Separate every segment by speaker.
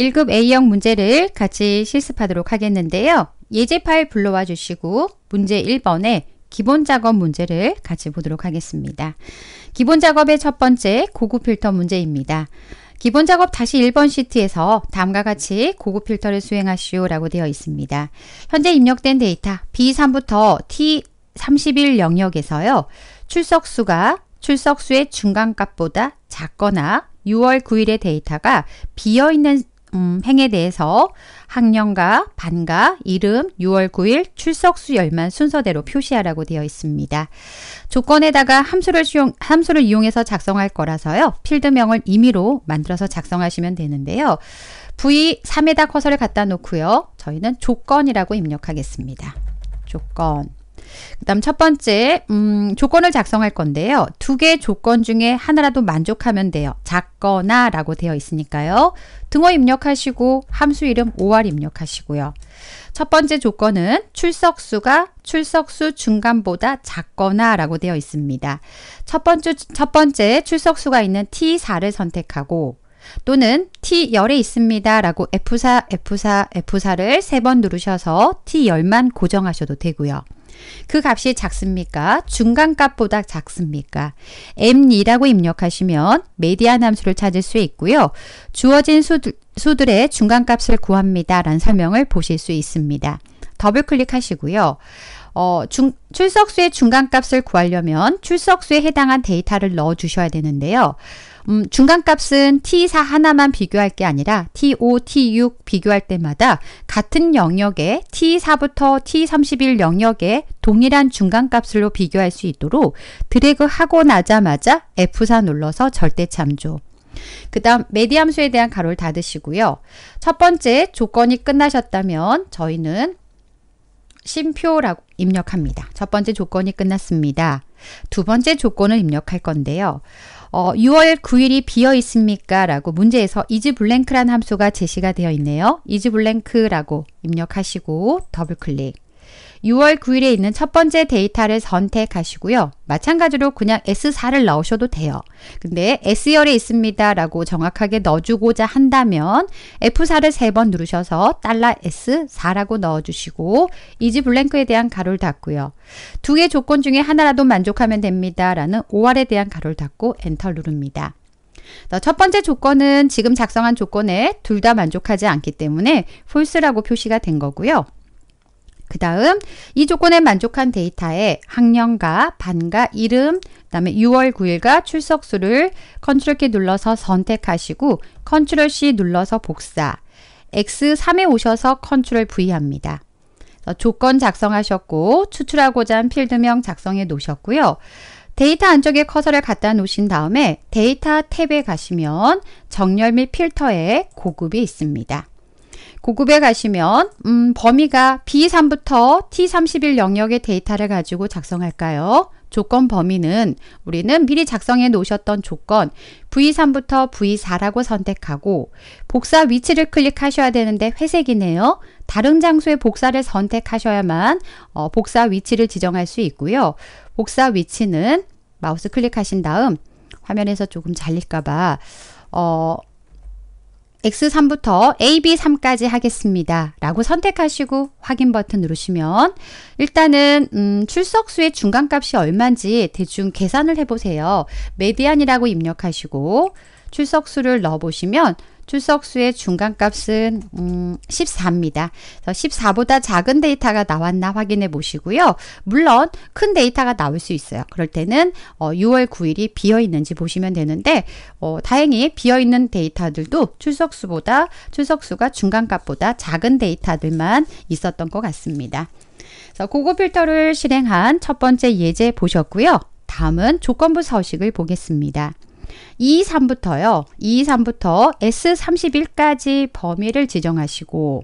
Speaker 1: 1급 A형 문제를 같이 실습하도록 하겠는데요. 예제 파일 불러와 주시고 문제 1번에 기본 작업 문제를 같이 보도록 하겠습니다. 기본 작업의 첫 번째 고급 필터 문제입니다. 기본 작업 다시 1번 시트에서 다음과 같이 고급 필터를 수행하시오 라고 되어 있습니다. 현재 입력된 데이터 B3부터 T31 영역에서요. 출석수가 출석수의 중간값보다 작거나 6월 9일의 데이터가 비어있는 음, 행에 대해서 학년과 반과 이름, 6월 9일 출석수 열만 순서대로 표시하라고 되어 있습니다. 조건에다가 함수를, 수용, 함수를 이용해서 작성할 거라서요. 필드명을 임의로 만들어서 작성하시면 되는데요. v 3에다 커서를 갖다 놓고요. 저희는 조건이라고 입력하겠습니다. 조건. 그다음 첫 번째 음, 조건을 작성할 건데요. 두 개 조건 중에 하나라도 만족하면 돼요. 작거나라고 되어 있으니까요. 등호 입력하시고 함수 이름 5알 입력하시고요. 첫 번째 조건은 출석수가 출석수 중간보다 작거나라고 되어 있습니다. 첫 번째 첫 번째 출석수가 있는 T4를 선택하고 또는 t 열에 있습니다 라고 F4, F4, F4를 세 번 누르셔서 t 열만 고정하셔도 되고요. 그 값이 작습니까? 중간값보다 작습니까? m2라고 입력하시면 메디안 함수를 찾을 수 있고요. 주어진 수들, 수들의 중간값을 구합니다. 라는 설명을 보실 수 있습니다. 더블 클릭하시고요. 어, 중, 출석수의 중간값을 구하려면 출석수에 해당한 데이터를 넣어 주셔야 되는데요. 음, 중간값은 t 4 하나만 비교할 게 아니라 T5, T6 비교할 때마다 같은 영역에 T4부터 T31 영역에 동일한 중간값으로 비교할 수 있도록 드래그하고 나자마자 F4 눌러서 절대 참조. 그 다음 메디함수에 대한 가로를 닫으시고요. 첫 번째 조건이 끝나셨다면 저희는 심표라고 입력합니다. 첫 번째 조건이 끝났습니다. 두 번째 조건을 입력할 건데요. 어, 6월 9일이 비어 있습니까? 라고 문제에서 이즈 블랭크란 함수가 제시가 되어 있네요. 이즈 블랭크라고 입력하시고 더블 클릭. 6월 9일에 있는 첫 번째 데이터를 선택하시고요. 마찬가지로 그냥 S4를 넣으셔도 돼요. 근데 S열에 있습니다 라고 정확하게 넣어주고자 한다면 F4를 세 번 누르셔서 달러 S4라고 넣어주시고 이지 블랭크에 대한 가로를 닫고요. 두 개 조건 중에 하나라도 만족하면 됩니다 라는 OR에 대한 가로를 닫고 엔터 누릅니다. 어, 첫 번째 조건은 지금 작성한 조건에 둘 다 만족하지 않기 때문에 false라고 표시가 된 거고요. 그 다음 이 조건에 만족한 데이터에 학년과 반과 이름, 그 다음에 6월 9일과 출석수를 컨트롤 키 눌러서 선택하시고 컨트롤 C 눌러서 복사 X3에 오셔서 컨트롤 V 합니다. 조건 작성하셨고 추출하고자 한 필드명 작성해 놓으셨고요. 데이터 안쪽에 커서를 갖다 놓으신 다음에 데이터 탭에 가시면 정렬 및 필터에 고급이 있습니다. 고급에 가시면 음, 범위가 B3부터 T31 영역의 데이터를 가지고 작성할까요? 조건 범위는 우리는 미리 작성해 놓으셨던 조건 V3부터 V4라고 선택하고 복사 위치를 클릭하셔야 되는데 회색이네요. 다른 장소의 복사를 선택하셔야만 어, 복사 위치를 지정할 수 있고요. 복사 위치는 마우스 클릭하신 다음 화면에서 조금 잘릴까봐 어, X3부터 AB3까지 하겠습니다. 라고 선택하시고 확인 버튼 누르시면 일단은 음, 출석수의 중간값이 얼마인지 대충 계산을 해보세요. 메디안이라고 입력하시고 출석수를 넣어보시면 출석수의 중간값은 음, 14입니다. 14보다 작은 데이터가 나왔나 확인해 보시고요. 물론 큰 데이터가 나올 수 있어요. 그럴 때는 어, 6월 9일이 비어 있는지 보시면 되는데 어, 다행히 비어 있는 데이터들도 출석수보다 출석수가 중간값보다 작은 데이터들만 있었던 것 같습니다. 고급 필터를 실행한 첫 번째 예제 보셨고요. 다음은 조건부 서식을 보겠습니다. 2, 3부터요. 2, 3부터 S31까지 범위를 지정하시고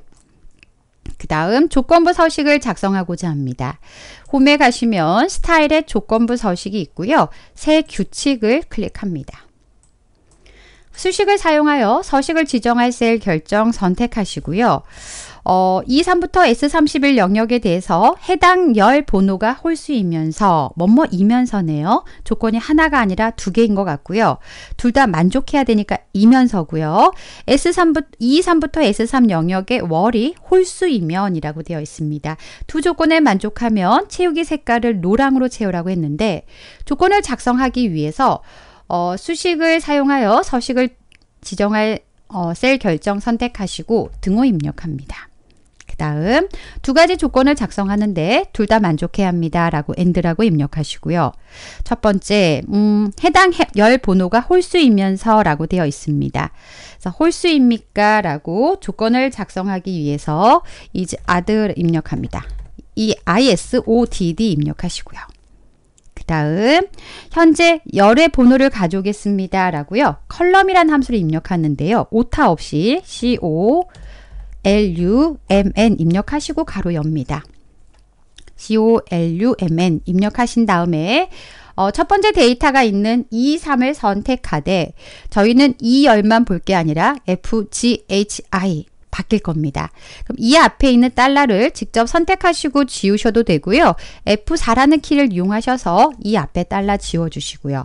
Speaker 1: 그 다음 조건부 서식을 작성하고자 합니다. 홈에 가시면 스타일의 조건부 서식이 있고요. 새 규칙을 클릭합니다. 수식을 사용하여 서식을 지정할 셀 결정 선택하시고요. 어, 2, 3부터 S31 영역에 대해서 해당 열 번호가 홀수이면서 뭐뭐이면서네요. 조건이 하나가 아니라 두 개인 것 같고요. 둘 다 만족해야 되니까 이면서고요. S3부, 2, 3부터 S3 영역의 월이 홀수이면이라고 되어 있습니다. 두 조건에 만족하면 채우기 색깔을 노랑으로 채우라고 했는데 조건을 작성하기 위해서 어, 수식을 사용하여 서식을 지정할 어, 셀 결정 선택하시고 등호 입력합니다. 다음 두 가지 조건을 작성하는데 둘 다 만족해야 합니다. 라고 엔드라고 입력하시고요. 첫 번째, 음, 해당 열 번호가 홀수이면서 라고 되어 있습니다. 그래서 홀수입니까? 라고 조건을 작성하기 위해서 이제 아들 입력합니다. 이 ISODD 입력하시고요. 그 다음 현재 열의 번호를 가져오겠습니다. 라고요. 컬럼이란 함수를 입력하는데요. 오타 없이 CO COLUMN 입력하시고 가로 엽니다. COLUMN 입력하신 다음에 어, 첫 번째 데이터가 있는 2, e 3을 선택하되 저희는 이 e 열만 볼 게 아니라 FGHI 바뀔 겁니다. 그럼 이 e 앞에 있는 달러를 직접 선택하시고 지우셔도 되고요. F4라는 키를 이용하셔서 이 앞에 달러 지워주시고요.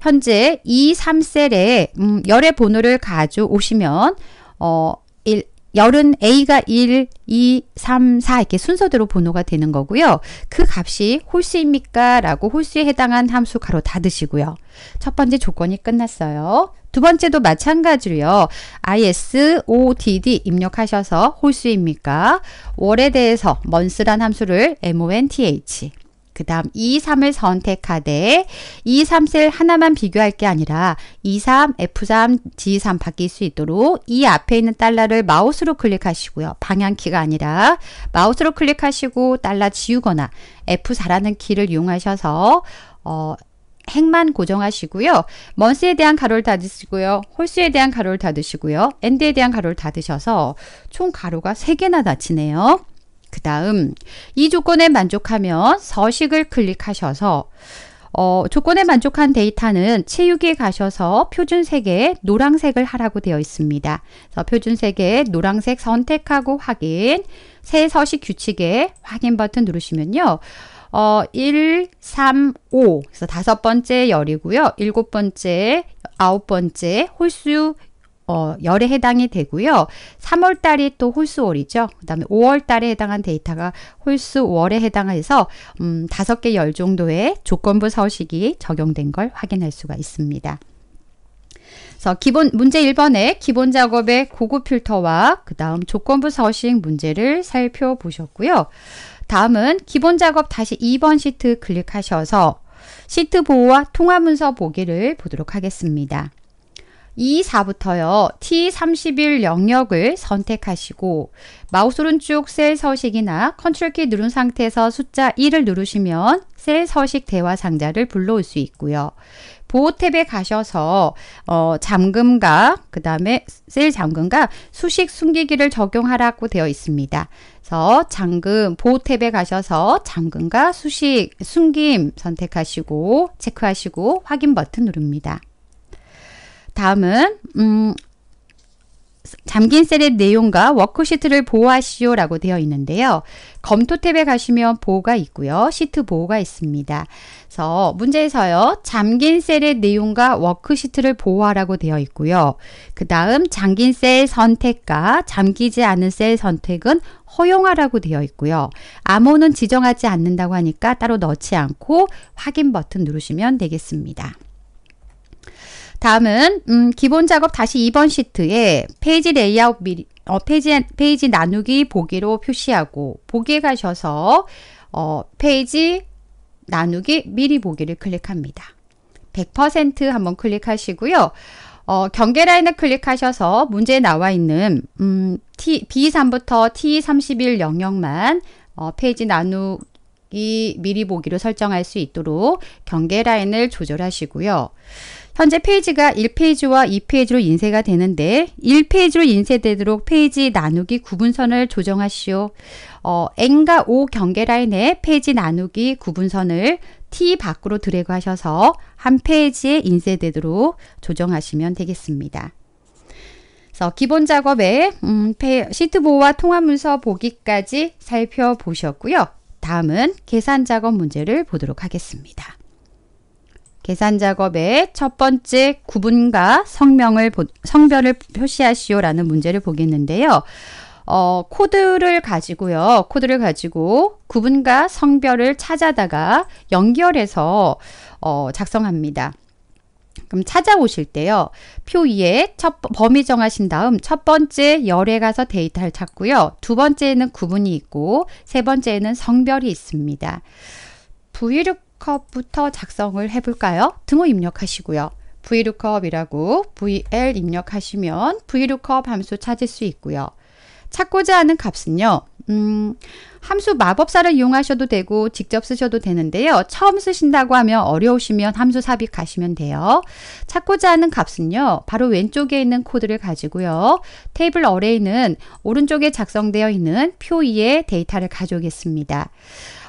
Speaker 1: 현재 이 3셀에 음, 열의 번호를 가져오시면 어, 1, 열은 A가 1, 2, 3, 4 이렇게 순서대로 번호가 되는 거고요. 그 값이 홀수입니까? 라고 홀수에 해당한 함수 가로 닫으시고요. 첫 번째 조건이 끝났어요. 두 번째도 마찬가지로요. ISODD 입력하셔서 홀수입니까? 월에 대해서 먼스란 함수를 MONTH 그 다음 2, 3을 선택하되 2, 3셀 하나만 비교할 게 아니라 2, 3, F3, G3 바뀔 수 있도록 이 앞에 있는 달러를 마우스로 클릭하시고요. 방향키가 아니라 마우스로 클릭하시고 달러 지우거나 F4라는 키를 이용하셔서 어, 행만 고정하시고요. 먼스에 대한 가로를 닫으시고요. 홀수에 대한 가로를 닫으시고요. 엔드에 대한 가로를 닫으셔서 총 가로가 3개나 닫히네요. 그 다음 이 조건에 만족하면 서식을 클릭하셔서 어, 조건에 만족한 데이터는 채우기에 가셔서 표준색에 노란색을 하라고 되어 있습니다. 그래서 표준색에 노란색 선택하고 확인, 새 서식 규칙에 확인 버튼 누르시면요. 어, 1, 3, 5. 그래서 다섯 번째 열이고요. 일곱 번째, 아홉 번째 홀수 어, 열에 해당이 되고요. 3월 달이 또 홀수월이죠. 그다음에 5월 달에 해당한 데이터가 홀수월에 해당해서 음, 5개 열 정도의 조건부 서식이 적용된 걸 확인할 수가 있습니다. 그래서 기본 문제 1번에 기본 작업의 고급 필터와 그다음 조건부 서식 문제를 살펴보셨고요. 다음은 기본 작업 다시 2번 시트 클릭하셔서 시트 보호와 통화 문서 보기를 보도록 하겠습니다. E4부터요. T31 영역을 선택하시고 마우스 오른쪽 셀 서식이나 컨트롤 키 누른 상태에서 숫자 1을 누르시면 셀 서식 대화 상자를 불러올 수 있고요. 보호 탭에 가셔서 어, 잠금과 그 다음에 셀 잠금과 수식 숨기기를 적용하라고 되어 있습니다. 그래서 잠금 보호 탭에 가셔서 잠금과 수식 숨김 선택하시고 체크하시고 확인 버튼 누릅니다. 다음은 음, 잠긴 셀의 내용과 워크시트를 보호하시오라고 되어 있는데요. 검토 탭에 가시면 보호가 있고요. 시트 보호가 있습니다. 그래서 문제에서요. 잠긴 셀의 내용과 워크시트를 보호하라고 되어 있고요. 그 다음 잠긴 셀 선택과 잠기지 않은 셀 선택은 허용하라고 되어 있고요. 암호는 지정하지 않는다고 하니까 따로 넣지 않고 확인 버튼 누르시면 되겠습니다. 다음은 음, 기본 작업 다시 2번 시트에 페이지 레이아웃 미리 어, 페이지, 페이지 나누기 보기로 표시하고 보기에 가셔서 어, 페이지 나누기 미리 보기를 클릭합니다. 100% 한번 클릭하시고요. 어, 경계 라인을 클릭하셔서 문제에 나와 있는 음, T, B3부터 T31 영역만 어, 페이지 나누기 미리 보기로 설정할 수 있도록 경계 라인을 조절하시고요. 현재 페이지가 1페이지와 2페이지로 인쇄가 되는데 1페이지로 인쇄되도록 페이지 나누기 구분선을 조정하시오. 어, N과 O 경계 라인에 페이지 나누기 구분선을 T 밖으로 드래그 하셔서 한 페이지에 인쇄되도록 조정하시면 되겠습니다. 그래서 기본 작업에 음, 시트 보호와 통합 문서 보기까지 살펴보셨고요. 다음은 계산 작업 문제를 보도록 하겠습니다. 계산 작업의 첫 번째 구분과 성명을 성별을 표시하시오라는 문제를 보겠는데요. 어, 코드를 가지고요. 코드를 가지고 구분과 성별을 찾아다가 연결해서 어, 작성합니다. 그럼 찾아오실 때요. 표 2에 첫, 범위 정하신 다음 첫 번째 열에 가서 데이터를 찾고요. 두 번째에는 구분이 있고 세 번째에는 성별이 있습니다. 부이 컵부터 작성을 해볼까요? 등호 입력하시고요. vlookup이라고 vl 입력하시면 vlookup 함수 찾을 수 있고요. 찾고자 하는 값은요. 음, 함수 마법사를 이용하셔도 되고 직접 쓰셔도 되는데요. 처음 쓰신다고 하면 어려우시면 함수 삽입 가시면 돼요. 찾고자 하는 값은요. 바로 왼쪽에 있는 코드를 가지고요. 테이블 어레이는 오른쪽에 작성되어 있는 표 2의 데이터를 가져오겠습니다.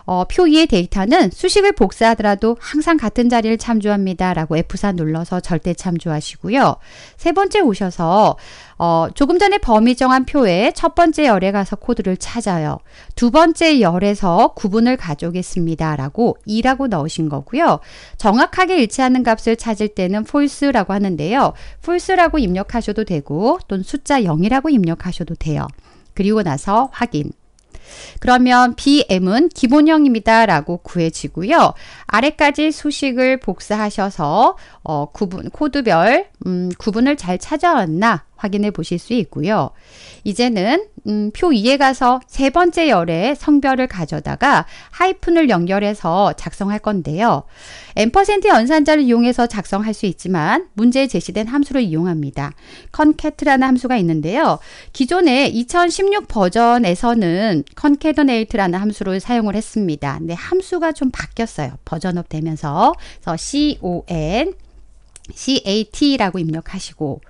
Speaker 1: 어, 표기의 데이터는 수식을 복사하더라도 항상 같은 자리를 참조합니다. 라고 F4 눌러서 절대 참조하시고요. 세 번째 오셔서 어, 조금 전에 범위 정한 표에첫 번째 열에 가서 코드를 찾아요. 두 번째 열에서 구분을 가져오겠습니다. 라고 2라고 넣으신 거고요. 정확하게 일치하는 값을 찾을 때는 false라고 하는데요. false라고 입력하셔도 되고 또는 숫자 0이라고 입력하셔도 돼요. 그리고 나서 확인. 그러면 BM은 기본형입니다. 라고 구해지고요. 아래까지 수식을 복사하셔서 어, 구분, 코드별 음, 구분을 잘 찾아왔나 확인해 보실 수 있고요. 이제는 음, 표 2에 가서 세 번째 열에 성별을 가져다가 하이픈을 연결해서 작성할 건데요. n% 연산자를 이용해서 작성할 수 있지만 문제에 제시된 함수를 이용합니다. c o n c a t 라는 함수가 있는데요. 기존의 2016 버전에서는 concatenate라는 함수를 사용을 했습니다. 근데 함수가 좀 바뀌었어요. 버전업 되면서 con cat라고 입력하시고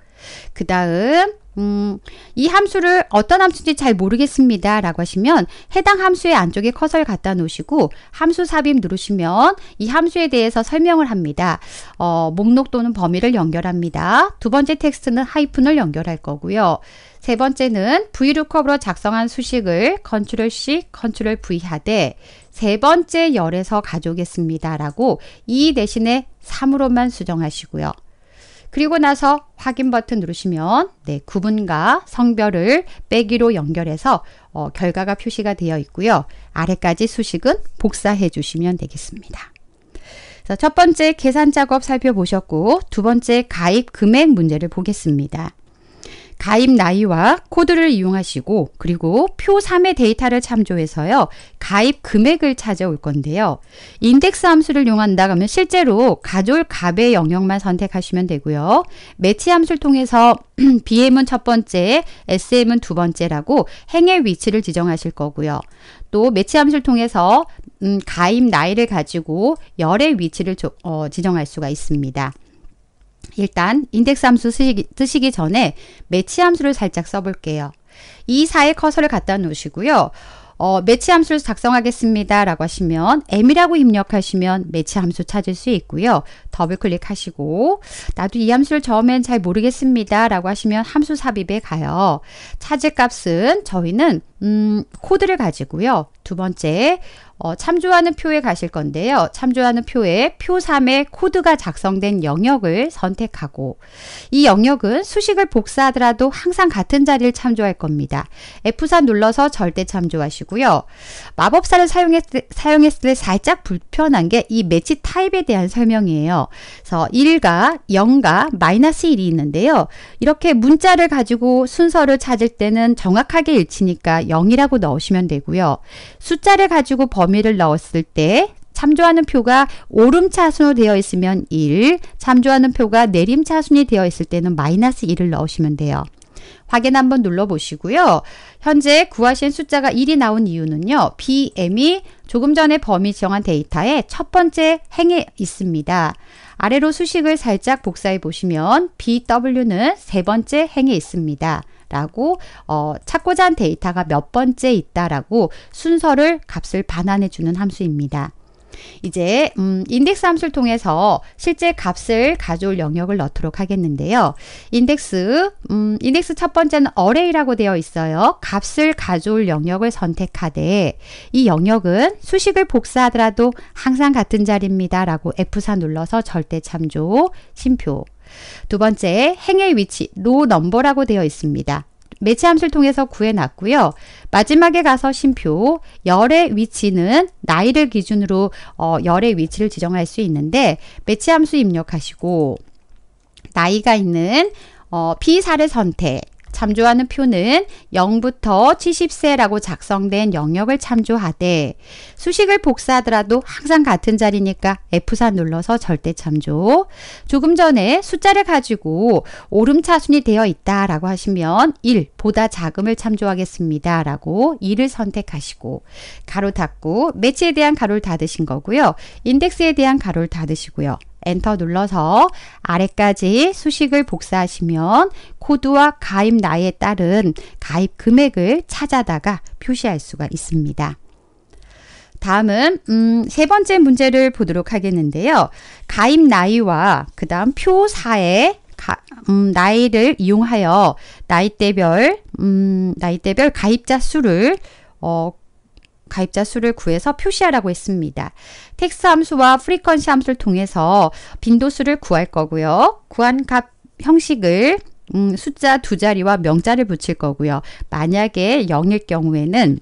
Speaker 1: 그 다음 음, 이 함수를 어떤 함수인지 잘 모르겠습니다 라고 하시면 해당 함수의 안쪽에 커서를 갖다 놓으시고 함수 삽입 누르시면 이 함수에 대해서 설명을 합니다 어, 목록 또는 범위를 연결합니다 두 번째 텍스트는 하이픈을 연결할 거고요 세 번째는 브이 o o 으로 작성한 수식을 컨트롤 C, 컨트롤 V 하되 세 번째 열에서 가져오겠습니다 라고 이 대신에 3으로만 수정하시고요 그리고 나서 확인 버튼 누르시면 네, 구분과 성별을 빼기로 연결해서 어, 결과가 표시가 되어 있고요. 아래까지 수식은 복사해 주시면 되겠습니다. 자, 첫 번째 계산 작업 살펴보셨고 두 번째 가입 금액 문제를 보겠습니다. 가입 나이와 코드를 이용하시고 그리고 표 3의 데이터를 참조해서요. 가입 금액을 찾아올 건데요. 인덱스 함수를 이용한다 그러면 실제로 가져올 값의 영역만 선택하시면 되고요. 매치 함수를 통해서 BM은 첫 번째, SM은 두 번째라고 행의 위치를 지정하실 거고요. 또 매치 함수를 통해서 음, 가입 나이를 가지고 열의 위치를 조, 어, 지정할 수가 있습니다. 일단 인덱스 함수 쓰시기, 쓰시기 전에 매치 함수를 살짝 써볼게요. 이사에 커서를 갖다 놓으시고요. 어, 매치 함수를 작성하겠습니다. 라고 하시면 M이라고 입력하시면 매치 함수 찾을 수 있고요. 더블 클릭하시고 나도 이 함수를 처음엔 잘 모르겠습니다. 라고 하시면 함수 삽입에 가요. 찾을 값은 저희는 음, 코드를 가지고요. 두 번째 어, 참조하는 표에 가실 건데요. 참조하는 표에 표 3의 코드가 작성된 영역을 선택하고 이 영역은 수식을 복사하더라도 항상 같은 자리를 참조할 겁니다. F4 눌러서 절대 참조하시고요. 마법사를 사용했을, 사용했을 때 살짝 불편한 게 이 매치 타입에 대한 설명이에요. 그래서 1과 0과 마이너스 1이 있는데요. 이렇게 문자를 가지고 순서를 찾을 때는 정확하게 일치니까 0이라고 넣으시면 되고요. 숫자를 가지고 번 범위를 넣었을 때 참조하는 표가 오름차순으로 되어 있으면 1, 참조하는 표가 내림차순이 되어 있을 때는 마이너스 1을 넣으시면 돼요. 확인 한번 눌러보시고요. 현재 구하신 숫자가 1이 나온 이유는요. BM이 조금 전에 범위 정한 데이터의 첫 번째 행에 있습니다. 아래로 수식을 살짝 복사해 보시면 BW는 세 번째 행에 있습니다. 라고 어, 찾고자 한 데이터가 몇 번째 있다라고 순서를 값을 반환해 주는 함수입니다. 이제 음, 인덱스 함수를 통해서 실제 값을 가져올 영역을 넣도록 하겠는데요. 인덱스, 음, 인덱스 첫 번째는 어레이라고 되어 있어요. 값을 가져올 영역을 선택하되 이 영역은 수식을 복사하더라도 항상 같은 자리입니다. 라고 F4 눌러서 절대 참조, 심표 두 번째, 행의 위치, 로 넘버라고 되어 있습니다. 매치함수를 통해서 구해놨고요. 마지막에 가서 심표, 열의 위치는 나이를 기준으로 어, 열의 위치를 지정할 수 있는데 매치함수 입력하시고 나이가 있는 어, B사를 선택, 참조하는 표는 0부터 70세라고 작성된 영역을 참조하되 수식을 복사하더라도 항상 같은 자리니까 F4 눌러서 절대 참조 조금 전에 숫자를 가지고 오름차순이 되어 있다 라고 하시면 1보다 작음을 참조하겠습니다 라고 2를 선택하시고 가로 닫고 매치에 대한 가로를 닫으신 거고요 인덱스에 대한 가로를 닫으시고요 엔터 눌러서 아래까지 수식을 복사하시면 코드와 가입 나이에 따른 가입 금액을 찾아다가 표시할 수가 있습니다. 다음은 음, 세 번째 문제를 보도록 하겠는데요. 가입 나이와 그 다음 표 4에 가, 음, 나이를 이용하여 나이대별 음, 나이대별 가입자 수를 어, 가입자 수를 구해서 표시하라고 했습니다. 텍스 함수와 프리퀀시 함수를 통해서 빈도수를 구할 거고요. 구한 값 형식을 음, 숫자 두 자리와 명자를 붙일 거고요. 만약에 0일 경우에는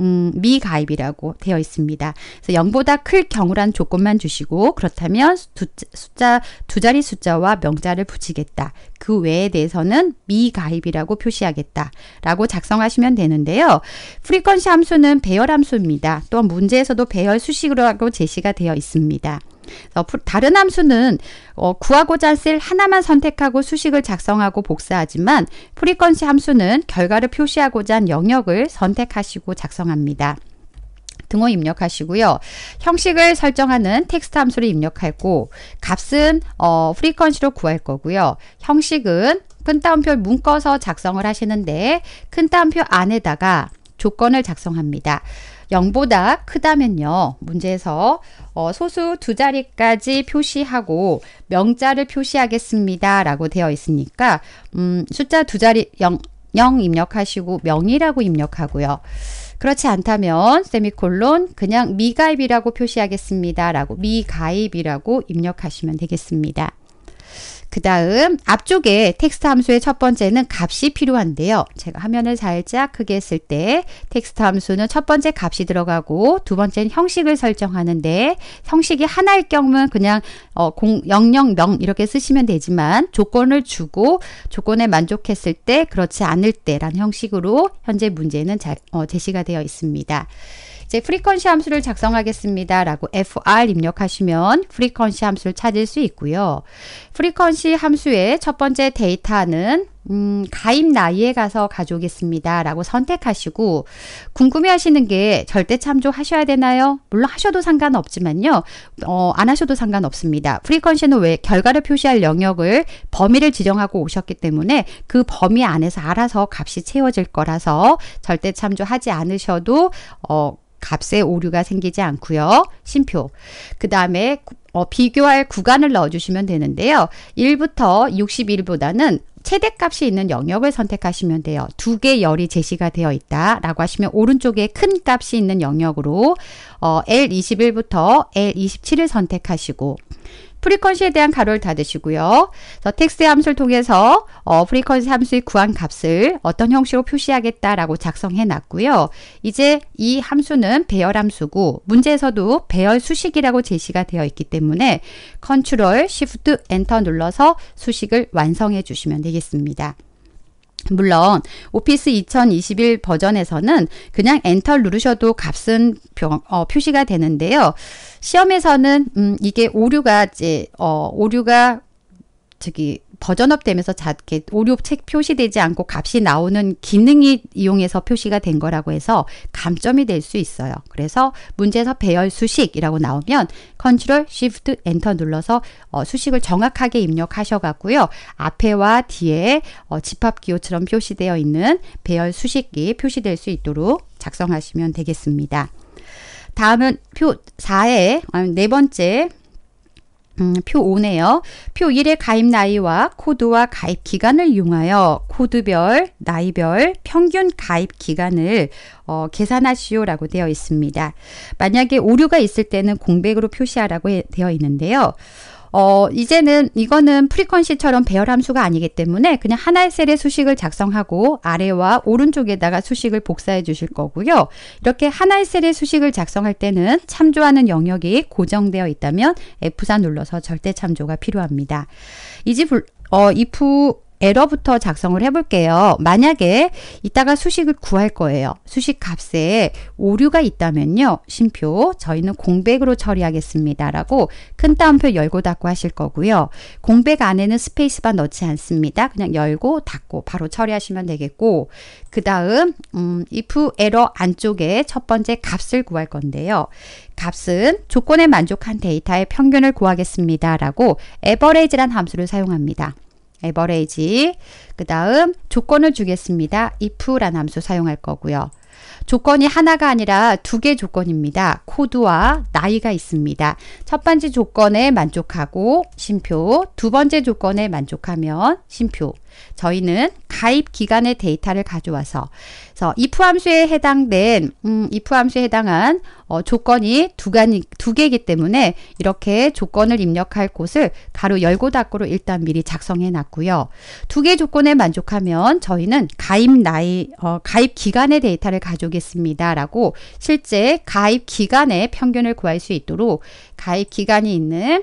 Speaker 1: 음, 미가입이라고 되어 있습니다. 그래서 0보다 클 경우란 조건만 주시고 그렇다면 두, 숫자 두 자리 숫자와 명자를 붙이겠다. 그 외에 대해서는 미가입이라고 표시하겠다라고 작성하시면 되는데요. 프리퀀시 함수는 배열 함수입니다. 또 문제에서도 배열 수식으로 제시가 되어 있습니다. 어, 다른 함수는 어, 구하고자 쓸 하나만 선택하고 수식을 작성하고 복사하지만 프리퀀시 함수는 결과를 표시하고자 한 영역을 선택하시고 작성합니다. 등호 입력하시고요. 형식을 설정하는 텍스트 함수를 입력하고 값은 어, 프리퀀시로 구할 거고요. 형식은 큰따옴표 묶어서 작성을 하시는데 큰 따옴표 안에다가 조건을 작성합니다. 0보다 크다면요. 문제에서 어, 소수 두 자리까지 표시하고 명자를 표시하겠습니다. 라고 되어 있으니까 음, 숫자 두 자리 0, 0 입력하시고 명이라고 입력하고요. 그렇지 않다면 세미콜론 그냥 미가입이라고 표시하겠습니다. 라고 미가입이라고 입력하시면 되겠습니다. 그 다음 앞쪽에 텍스트 함수의 첫 번째는 값이 필요한데요. 제가 화면을 살짝 크게 했을 때 텍스트 함수는 첫 번째 값이 들어가고 두 번째는 형식을 설정하는데 형식이 하나일 경우는 그냥 어, 000명 이렇게 쓰시면 되지만 조건을 주고 조건에 만족했을 때 그렇지 않을 때란 형식으로 현재 문제는 잘, 어, 제시가 되어 있습니다. 이제 프리퀀시 함수를 작성하겠습니다. 라고 FR 입력하시면 프리퀀시 함수를 찾을 수 있고요. 프리퀀시 함수의 첫 번째 데이터는 음, 가입 나이에 가서 가져오겠습니다. 라고 선택하시고, 궁금해 하시는 게 절대 참조하셔야 되나요? 물론 하셔도 상관없지만요. 어, 안 하셔도 상관없습니다. 프리퀀시는 왜 결과를 표시할 영역을 범위를 지정하고 오셨기 때문에 그 범위 안에서 알아서 값이 채워질 거라서 절대 참조하지 않으셔도, 어, 값에 오류가 생기지 않고요. 심표. 그 다음에 어, 비교할 구간을 넣어주시면 되는데요. 1부터 61보다는 최대값이 있는 영역을 선택하시면 돼요. 두 개 열이 제시가 되어 있다 라고 하시면 오른쪽에 큰 값이 있는 영역으로 어, L21부터 L27을 선택하시고 프리퀀시에 대한 가로를 닫으시고요. 그래서 텍스 함수를 통해서 어, 프리퀀시 함수의 구한 값을 어떤 형식으로 표시하겠다라고 작성해 놨고요. 이제 이 함수는 배열 함수고 문제에서도 배열 수식이라고 제시가 되어 있기 때문에 컨트롤, 시프트, 엔터 눌러서 수식을 완성해 주시면 되겠습니다. 물론 오피스 2021 버전에서는 그냥 엔터 누르셔도 값은 병, 어, 표시가 되는데요. 시험에서는 음, 이게 오류가 이제 어, 오류가 저기 버전업 되면서 작게 오류 책 표시되지 않고 값이 나오는 기능이 이용해서 표시가 된 거라고 해서 감점이 될 수 있어요. 그래서 문제에서 배열 수식이라고 나오면 컨트롤 쉬프트 엔터 눌러서 어, 수식을 정확하게 입력하셔 갖고요. 앞에와 뒤에 어, 집합 기호처럼 표시되어 있는 배열 수식이 표시될 수 있도록 작성하시면 되겠습니다. 다음은 표 4의 아, 네 번째 음, 표 5네요. 표 1의 가입 나이와 코드와 가입 기간을 이용하여 코드별, 나이별, 평균 가입 기간을 어, 계산하시오라고 되어 있습니다. 만약에 오류가 있을 때는 공백으로 표시하라고 해, 되어 있는데요. 어, 이제는 이거는 프리퀀시처럼 배열 함수가 아니기 때문에 그냥 하나의 셀의 수식을 작성하고 아래와 오른쪽에다가 수식을 복사해 주실 거고요. 이렇게 하나의 셀의 수식을 작성할 때는 참조하는 영역이 고정되어 있다면 F4 눌러서 절대 참조가 필요합니다. 이집 어, if 에러부터 작성을 해볼게요. 만약에 이따가 수식을 구할 거예요. 수식 값에 오류가 있다면요. 심표 저희는 공백으로 처리하겠습니다. 라고 큰 따옴표 열고 닫고 하실 거고요. 공백 안에는 스페이스바 넣지 않습니다. 그냥 열고 닫고 바로 처리하시면 되겠고 그 다음 음, if 에러 안쪽에 첫 번째 값을 구할 건데요. 값은 조건에 만족한 데이터의 평균을 구하겠습니다. 라고 에버레이지란 함수를 사용합니다. 에버레이지. 그 다음 조건을 주겠습니다. i f 라는 함수 사용할 거고요. 조건이 하나가 아니라 두 개 조건입니다. 코드와 나이가 있습니다. 첫 번째 조건에 만족하고 심표, 두 번째 조건에 만족하면 심표, 저희는 가입 기간의 데이터를 가져와서 그래서 if 함수에 해당된 음, if 함수에 해당한 어, 조건이 두, 가지, 두 개이기 때문에 이렇게 조건을 입력할 곳을 가로 열고 닫고로 일단 미리 작성해 놨고요. 두 개 조건에 만족하면 저희는 가입 나이, 어, 가입 기간의 데이터를 가져오겠습니다. 라고 실제 가입 기간의 평균을 구할 수 있도록 가입 기간이 있는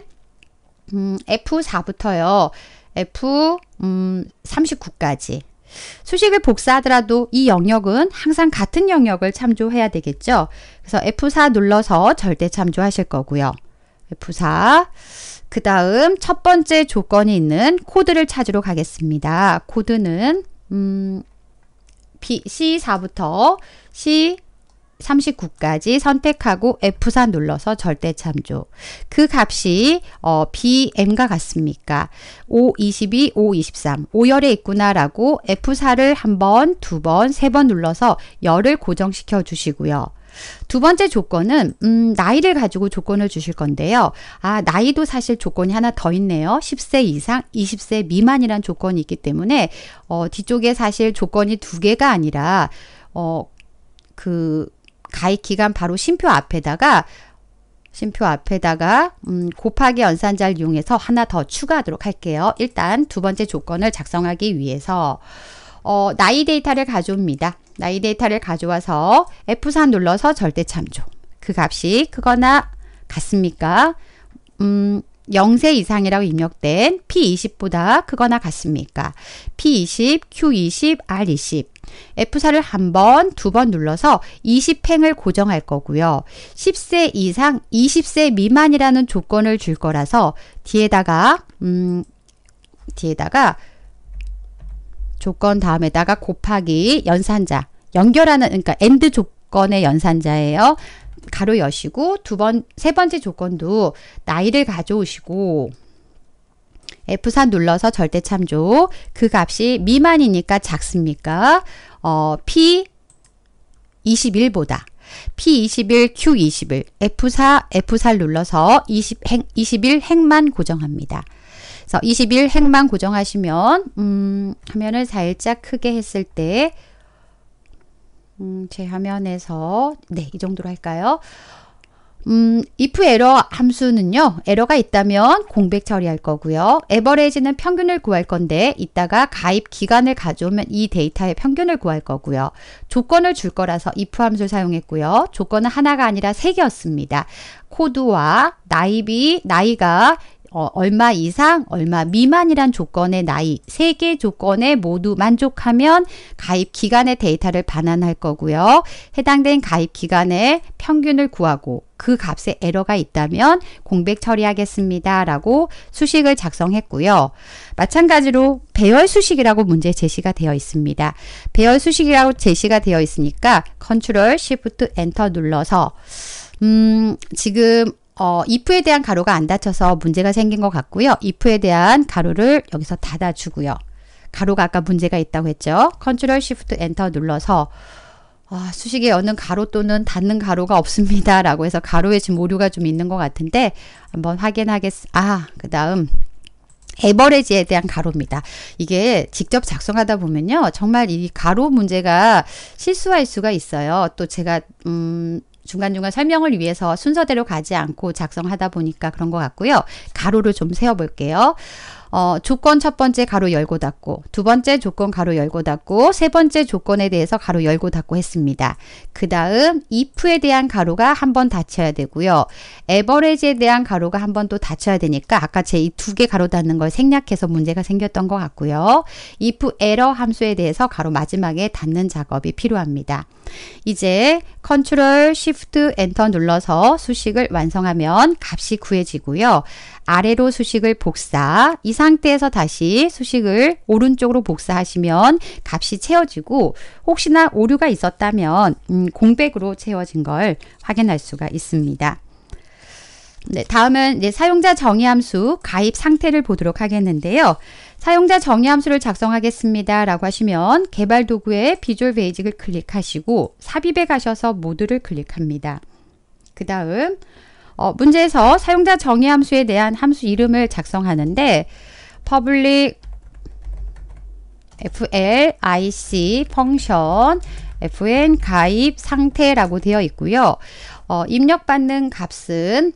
Speaker 1: 음, F4부터요. F 음, 39까지 수식을 복사하더라도 이 영역은 항상 같은 영역을 참조해야 되겠죠. 그래서 F4 눌러서 절대 참조하실 거고요. F4 그 다음 첫 번째 조건이 있는 코드를 찾으러 가겠습니다. 코드는 음, B, C4부터 C 39까지 선택하고 F4 눌러서 절대 참조. 그 값이 어, BM과 같습니까? 5, 22, 5, 23. 5열에 있구나라고 F4를 한 번, 두 번, 세 번 눌러서 열을 고정시켜 주시고요. 두 번째 조건은 음, 나이를 가지고 조건을 주실 건데요. 아, 나이도 사실 조건이 하나 더 있네요. 10세 이상, 20세 미만이란 조건이 있기 때문에 어, 뒤쪽에 사실 조건이 두 개가 아니라 어, 그 가입 기간 바로 심표 앞에다가 심표 앞에다가 음, 곱하기 연산자를 이용해서 하나 더 추가하도록 할게요. 일단 두 번째 조건을 작성하기 위해서 어, 나이 데이터를 가져옵니다. 나이 데이터를 가져와서 F4 눌러서 절대 참조. 그 값이 크거나 같습니까? 음, 0세 이상이라고 입력된 P20보다 크거나 같습니까? P20, Q20, R20. F4를 한 번, 두 번 눌러서 20행을 고정할 거고요. 10세 이상, 20세 미만이라는 조건을 줄 거라서 뒤에다가 음, 뒤에다가 조건 다음에다가 곱하기 연산자 연결하는 그러니까 엔드 조건의 연산자예요. 가로 여시고 두 번 세 번째 조건도 나이를 가져오시고 F4 눌러서 절대 참조. 그 값이 미만이니까 작습니까? 어, P21보다. P21, Q21, F4, F4 눌러서 20 행, 21 행만 고정합니다. 그래서 21 행만 고정하시면 음, 화면을 살짝 크게 했을 때 음, 제 화면에서 네, 이 정도로 할까요? 음, if 에러 함수는요. 에러가 있다면 공백 처리할 거고요. 에버레이지는 평균을 구할 건데 이따가 가입 기간을 가져오면 이 데이터의 평균을 구할 거고요. 조건을 줄 거라서 if 함수를 사용했고요. 조건은 하나가 아니라 세 개였습니다. 코드와 나이비, 나이가 어, 얼마 이상, 얼마 미만이란 조건의 나이 세 개 조건에 모두 만족하면 가입 기간의 데이터를 반환할 거고요. 해당된 가입 기간의 평균을 구하고 그 값에 에러가 있다면 공백 처리하겠습니다. 라고 수식을 작성했고요. 마찬가지로 배열 수식이라고 문제 제시가 되어 있습니다. 배열 수식이라고 제시가 되어 있으니까 컨트롤 시프트 엔터 눌러서 음, 지금 어, if에 대한 가로가 안 닫혀서 문제가 생긴 것 같고요. if에 대한 가로를 여기서 닫아주고요. 가로가 아까 문제가 있다고 했죠. 컨트롤 쉬프트 엔터 눌러서 아, 수식에 여는 가로 또는 닫는 가로가 없습니다. 라고 해서 가로에 지금 오류가 좀 있는 것 같은데 한번 확인하겠, 아, 그 다음. 에버레지에 대한 가로입니다. 이게 직접 작성하다 보면요. 정말 이 가로 문제가 실수할 수가 있어요. 또 제가, 음, 중간중간 설명을 위해서 순서대로 가지 않고 작성하다 보니까 그런 것 같고요. 가로를 좀 세워볼게요. 어, 조건 첫 번째 가로 열고 닫고 두 번째 조건 가로 열고 닫고 세 번째 조건에 대해서 가로 열고 닫고 했습니다. 그 다음 if에 대한 가로가 한 번 닫혀야 되고요. a v e r a g e 에 대한 가로가 한 번 또 닫혀야 되니까 아까 제 이 두 개 가로 닫는 걸 생략해서 문제가 생겼던 것 같고요. if error 함수에 대해서 가로 마지막에 닫는 작업이 필요합니다. 이제 컨트롤 쉬프트 엔터 눌러서 수식을 완성하면 값이 구해지고요. 아래로 수식을 복사, 이 상태에서 다시 수식을 오른쪽으로 복사하시면 값이 채워지고 혹시나 오류가 있었다면 음, 공백으로 채워진 걸 확인할 수가 있습니다. 네, 다음은 이제 사용자 정의 함수 가입 상태를 보도록 하겠는데요. 사용자 정의 함수를 작성하겠습니다. 라고 하시면 개발 도구의 비주얼 베이직을 클릭하시고 삽입에 가셔서 모드를 클릭합니다. 그 다음 어, 문제에서 사용자 정의 함수에 대한 함수 이름을 작성하는데 public FLIC 펑션 FN 가입 상태라고 되어 있고요. 어, 입력받는 값은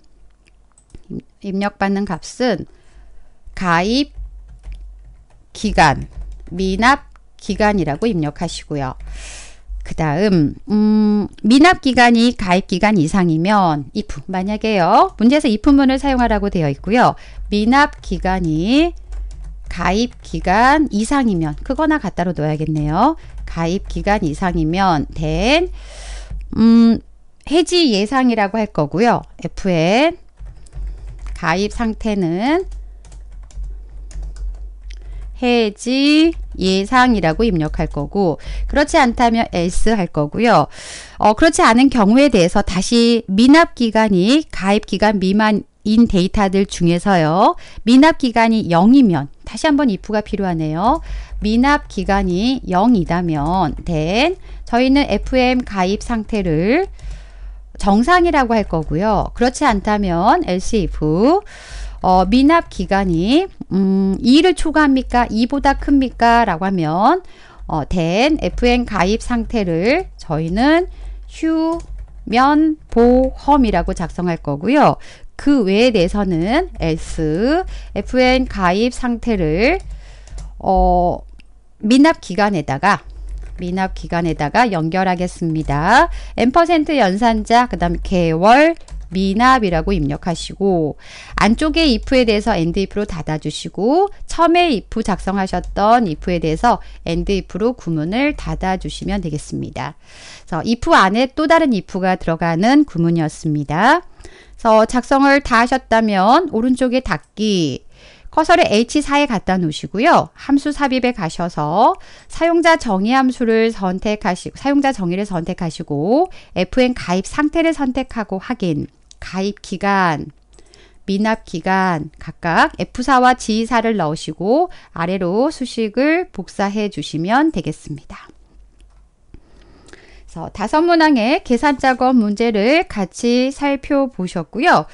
Speaker 1: 입력받는 값은 가입 기간, 미납 기간이라고 입력하시고요. 그 다음 음, 미납기간이 가입기간 이상이면 if 만약에요. 문제에서 if문을 사용하라고 되어 있고요. 미납기간이 가입기간 이상이면 그거나 갖다로 넣어야겠네요. 가입기간 이상이면 된 음, 해지 예상이라고 할 거고요. FN 가입 상태는 해지 예상이라고 입력할 거고 그렇지 않다면 else 할 거고요. 어, 그렇지 않은 경우에 대해서 다시 미납 기간이 가입 기간 미만 인 데이터들 중에서요. 미납 기간이 0이면 다시 한번 if가 필요하네요. 미납 기간이 0이다면 then 저희는 FM 가입 상태를 정상이라고 할 거고요. 그렇지 않다면 else if 어, 미납 기간이 음, 2를 초과합니까? 2보다 큽니까? 라고 하면 어, 된 FN 가입 상태를 저희는 휴면 보험이라고 작성할 거고요. 그 외에 대해서는 S FN 가입 상태를 어, 미납 기간에다가 미납 기간에다가 연결하겠습니다. n% 연산자 그 다음 개월 미납이라고 입력하시고 안쪽에 if에 대해서 end if로 닫아주시고 처음에 if 작성하셨던 if에 대해서 end if로 구문을 닫아주시면 되겠습니다. 그래서 if 안에 또 다른 if가 들어가는 구문이었습니다. 그래서 작성을 다 하셨다면 오른쪽에 닫기 커서를 H4에 갖다 놓으시고요. 함수 삽입에 가셔서 사용자 정의 함수를 선택하시고 사용자 정의를 선택하시고 FN 가입 상태를 선택하고 확인 가입 기간, 미납 기간 각각 F4와 G4를 넣으시고 아래로 수식을 복사해 주시면 되겠습니다. 그래서 다섯 문항의 계산 작업 문제를 같이 살펴보셨고요.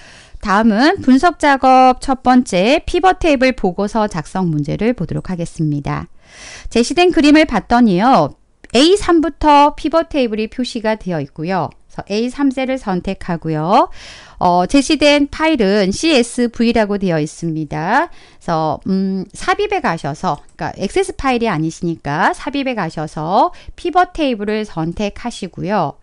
Speaker 1: 다음은 분석 작업 첫 번째 피벗 테이블 보고서 작성 문제를 보도록 하겠습니다. 제시된 그림을 봤더니요. A3부터 피벗 테이블이 표시가 되어 있고요. A 3셀를 선택하고요. 어, 제시된 파일은 CSV라고 되어 있습니다. 그래서 음, 삽입에 가셔서 그러니까 액세스 파일이 아니시니까 삽입에 가셔서 피벗 테이블을 선택하시고요.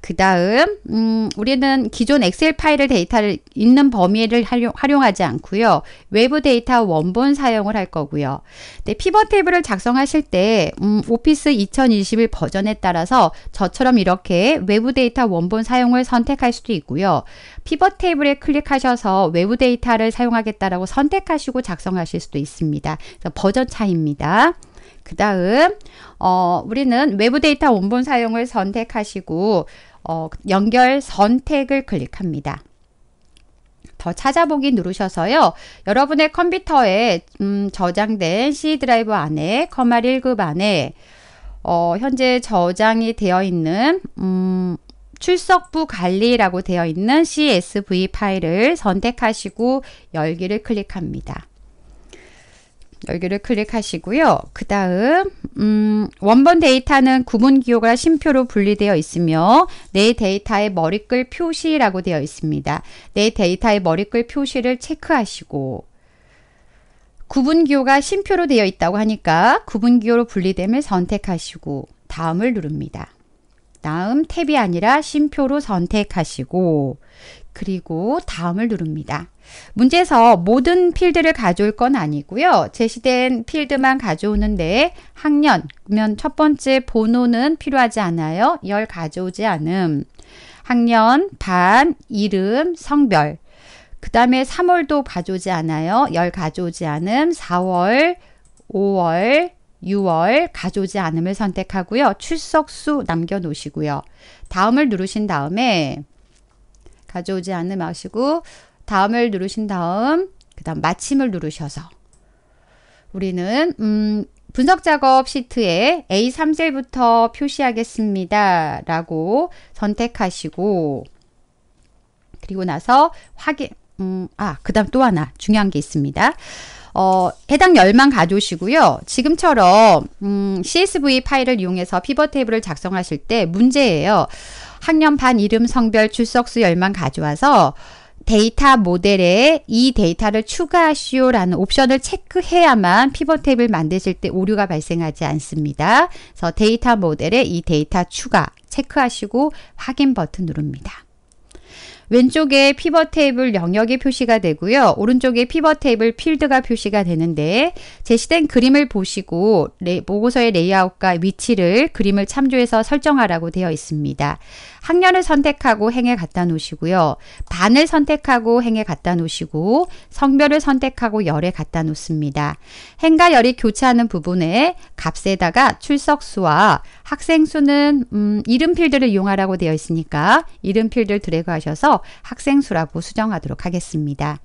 Speaker 1: 그 다음 음, 우리는 기존 엑셀 파일을 데이터를 있는 범위를 활용, 하지 않고요. 외부 데이터 원본 사용을 할 거고요. 네, 피벗 테이블을 작성하실 때 음, 오피스 2021 버전에 따라서 저처럼 이렇게 외부 데이터 원본 사용을 선택할 수도 있고요. 피벗 테이블에 클릭하셔서 외부 데이터를 사용하겠다라고 선택하시고 작성하실 수도 있습니다. 버전 차이입니다. 그 다음 어, 우리는 외부 데이터 원본 사용을 선택하시고 어, 연결 선택을 클릭합니다. 더 찾아보기 누르셔서요. 여러분의 컴퓨터에 음, 저장된 C 드라이브 안에 커말 1급 안에 어, 현재 저장이 되어 있는 음, 출석부 관리라고 되어 있는 CSV 파일을 선택하시고 열기를 클릭합니다. 여기를 클릭하시고요. 그 다음 음, 원본 데이터는 구분 기호가 심표로 분리되어 있으며 내 데이터의 머리글 표시라고 되어 있습니다. 내 데이터의 머리글 표시를 체크하시고 구분 기호가 심표로 되어 있다고 하니까 구분 기호로 분리됨을 선택하시고 다음을 누릅니다. 다음 탭이 아니라 심표로 선택하시고 그리고 다음을 누릅니다. 문제에서 모든 필드를 가져올 건 아니고요. 제시된 필드만 가져오는데 학년, 그러면 첫 번째 번호는 필요하지 않아요. 열 가져오지 않음. 학년, 반, 이름, 성별. 그 다음에 3월도 가져오지 않아요. 열 가져오지 않음. 4월, 5월, 6월 가져오지 않음을 선택하고요. 출석수 남겨놓으시고요. 다음을 누르신 다음에 가져오지 않는 마시고 다음을 누르신 다음 그다음 마침을 누르셔서 우리는 음 분석 작업 시트에 A3셀부터 표시하겠습니다. 라고 선택하시고 그리고 나서 확인 음, 아, 그다음 또 하나 중요한 게 있습니다. 어, 해당 열만 가져오시고요. 지금처럼 음, CSV 파일을 이용해서 피벗 테이블을 작성하실 때 문제예요. 학년 반 이름 성별 출석수 열만 가져와서 데이터 모델에 이 데이터를 추가하시오라는 옵션을 체크해야만 피벗 탭을 만드실 때 오류가 발생하지 않습니다. 그래서 데이터 모델에 이 데이터 추가 체크하시고 확인 버튼 누릅니다. 왼쪽에 피벗 테이블 영역이 표시가 되고요. 오른쪽에 피벗 테이블 필드가 표시가 되는데 제시된 그림을 보시고 레, 보고서의 레이아웃과 위치를 그림을 참조해서 설정하라고 되어 있습니다. 학년을 선택하고 행에 갖다 놓으시고요. 반을 선택하고 행에 갖다 놓으시고 성별을 선택하고 열에 갖다 놓습니다. 행과 열이 교차하는 부분에 값에다가 출석수와 학생수는 음, 이름 필드를 이용하라고 되어 있으니까 이름 필드를 드래그하셔서 학생 수라고 수정하도록 하겠습니다.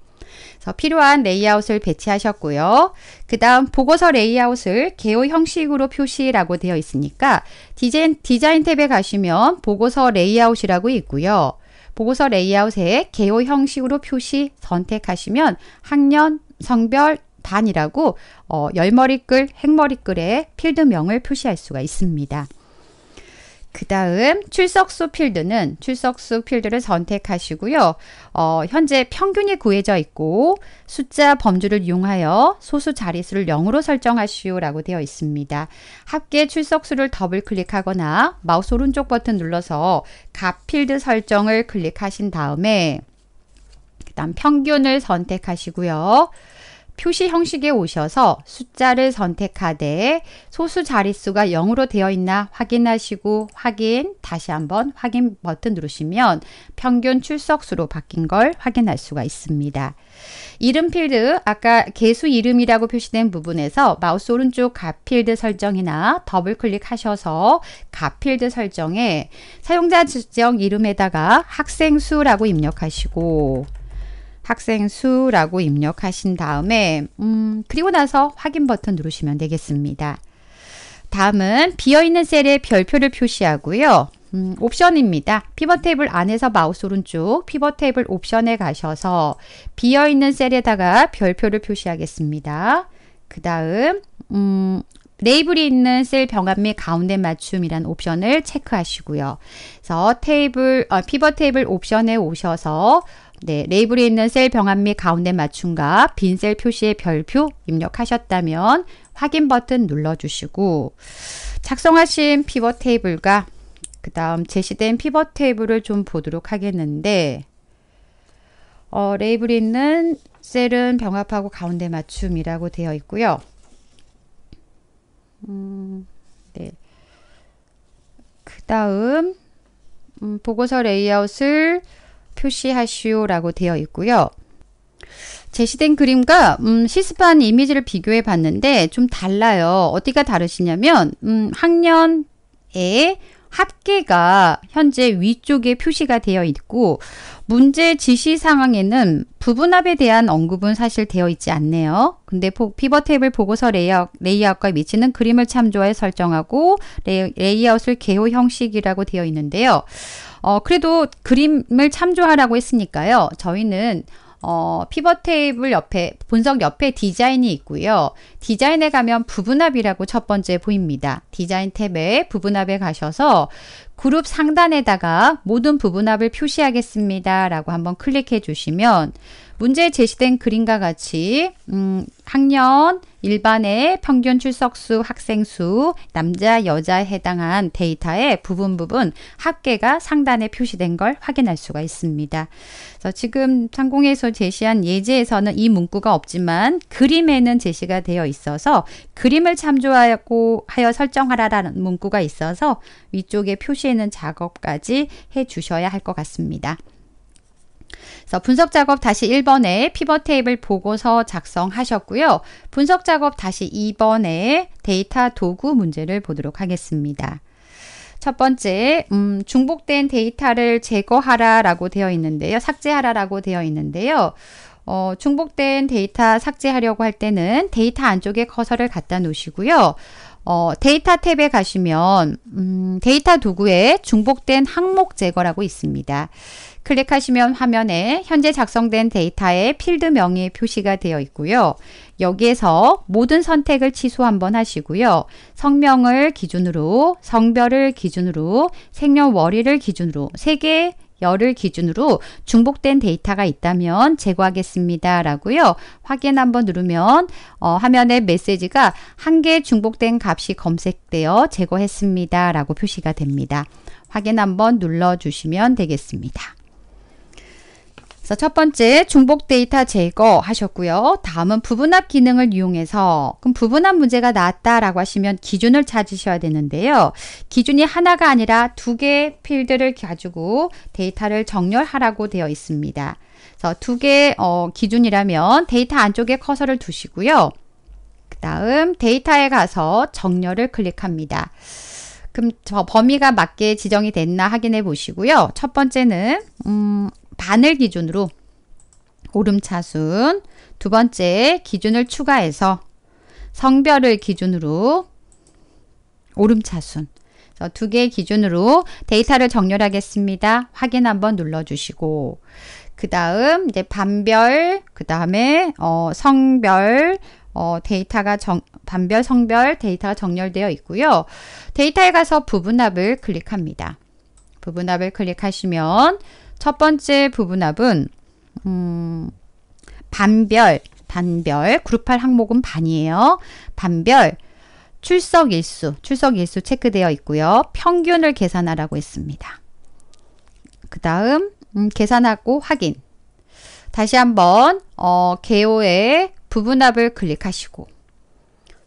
Speaker 1: 그래서 필요한 레이아웃을 배치하셨고요. 그 다음 보고서 레이아웃을 개요 형식으로 표시라고 되어 있으니까 디자인, 디자인 탭에 가시면 보고서 레이아웃이라고 있고요. 보고서 레이아웃에 개요 형식으로 표시 선택하시면 학년, 성별, 반이라고 어, 열머리글, 핵머리글의 필드명을 표시할 수가 있습니다. 그 다음 출석수 필드는 출석수 필드를 선택하시고요. 어, 현재 평균이 구해져 있고 숫자 범주를 이용하여 소수 자릿수를 0으로 설정하시오 라고 되어 있습니다. 합계 출석수를 더블 클릭하거나 마우스 오른쪽 버튼 눌러서 값 필드 설정을 클릭하신 다음에 그 다음 평균을 선택하시고요. 표시 형식에 오셔서 숫자를 선택하되 소수 자릿수가 0으로 되어 있나 확인하시고 확인, 다시 한번 확인 버튼 누르시면 평균 출석수로 바뀐 걸 확인할 수가 있습니다. 이름 필드, 아까 개수 이름이라고 표시된 부분에서 마우스 오른쪽 가필드 설정이나 더블 클릭하셔서 가필드 설정에 사용자 지정 이름에다가 학생 수라고 입력하시고 학생 수라고 입력하신 다음에 음, 그리고 나서 확인 버튼 누르시면 되겠습니다. 다음은 비어있는 셀에 별표를 표시하고요. 음, 옵션입니다. 피벗 테이블 안에서 마우스 오른쪽 피벗 테이블 옵션에 가셔서 비어있는 셀에다가 별표를 표시하겠습니다. 그 다음 음, 레이블이 있는 셀 병합 및 가운데 맞춤이란 옵션을 체크하시고요. 그래서 테이블 어, 피벗 테이블 옵션에 오셔서 네, 레이블에 있는 셀 병합 및 가운데 맞춤과빈 셀 표시의 별표 입력하셨다면 확인 버튼 눌러주시고 작성하신 피벗 테이블과 그 다음 제시된 피벗 테이블을 좀 보도록 하겠는데 어, 레이블에 있는 셀은 병합하고 가운데 맞춤이라고 되어 있고요. 음, 네. 그 다음 음, 보고서 레이아웃을 표시하시오라고 되어 있고요. 제시된 그림과 음, 시스판 이미지를 비교해 봤는데 좀 달라요. 어디가 다르시냐면 음, 학년에 합계가 현재 위쪽에 표시가 되어 있고 문제 지시 상황에는 부분합에 대한 언급은 사실 되어 있지 않네요. 근데 피벗 탭을 보고서 레이아웃, 레이아웃과 위치는 그림을 참조해 설정하고 레이, 레이아웃을 개호 형식이라고 되어 있는데요. 어, 그래도 그림을 참조하라고 했으니까요. 저희는 어, 피벗 테이블 옆에 본석 옆에 디자인이 있고요. 디자인에 가면 부분합이라고 첫 번째 보입니다. 디자인 탭에 부분합에 가셔서 그룹 상단에다가 모든 부분합을 표시하겠습니다. 라고 한번 클릭해 주시면 문제에 제시된 그림과 같이 음, 학년, 일반의 평균 출석수, 학생수, 남자, 여자에 해당한 데이터의 부분 부분 합계가 상단에 표시된 걸 확인할 수가 있습니다. 그래서 지금 상공에서 제시한 예제에서는 이 문구가 없지만 그림에는 제시가 되어 있어서 그림을 참조하고 하여 설정하라라는 문구가 있어서 위쪽에 표시해 있는 작업까지 해 주셔야 할 것 같습니다. 그래서 분석 작업 다시 1번에 피벗 테이블 보고서 작성하셨고요. 분석 작업 다시 2번에 데이터 도구 문제를 보도록 하겠습니다. 첫 번째, 음, 중복된 데이터를 제거하라 라고 되어 있는데요. 삭제하라 라고 되어 있는데요. 어, 중복된 데이터 삭제하려고 할 때는 데이터 안쪽에 커서를 갖다 놓으시고요. 어, 데이터 탭에 가시면 음, 데이터 도구에 중복된 항목 제거라고 있습니다. 클릭하시면 화면에 현재 작성된 데이터의 필드명이 표시가 되어 있고요. 여기에서 모든 선택을 취소 한번 하시고요. 성명을 기준으로, 성별을 기준으로, 생년월일을 기준으로 3개 열을 기준으로 중복된 데이터가 있다면 제거하겠습니다. 라고요. 확인 한번 누르면 어, 화면에 메시지가 한 개 중복된 값이 검색되어 제거했습니다. 라고 표시가 됩니다. 확인 한번 눌러주시면 되겠습니다. 그래서 첫 번째 중복 데이터 제거 하셨고요. 다음은 부분합 기능을 이용해서 그럼 부분합 문제가 나왔다라고 하시면 기준을 찾으셔야 되는데요. 기준이 하나가 아니라 두 개의 필드를 가지고 데이터를 정렬하라고 되어 있습니다. 그래서 두 개의 어, 기준이라면 데이터 안쪽에 커서를 두시고요. 그 다음 데이터에 가서 정렬을 클릭합니다. 그럼 저 범위가 맞게 지정이 됐나 확인해 보시고요. 첫 번째는 음, 반을 기준으로 오름차순 두 번째 기준을 추가해서 성별을 기준으로 오름차순 두 개의 기준으로 데이터를 정렬하겠습니다. 확인 한번 눌러주시고 그 다음 이제 반별 그 다음에 어, 성별 어, 데이터가 정, 반별 성별 데이터가 정렬되어 있고요. 데이터에 가서 부분합을 클릭합니다. 부분합을 클릭하시면 첫 번째 부분합은 음, 반별, 반별, 그룹 할 항목은 반이에요. 반별, 출석 일수, 출석 일수 체크되어 있고요. 평균을 계산하라고 했습니다. 그 다음 음, 계산하고 확인. 다시 한번 어, 개호의 부분합을 클릭하시고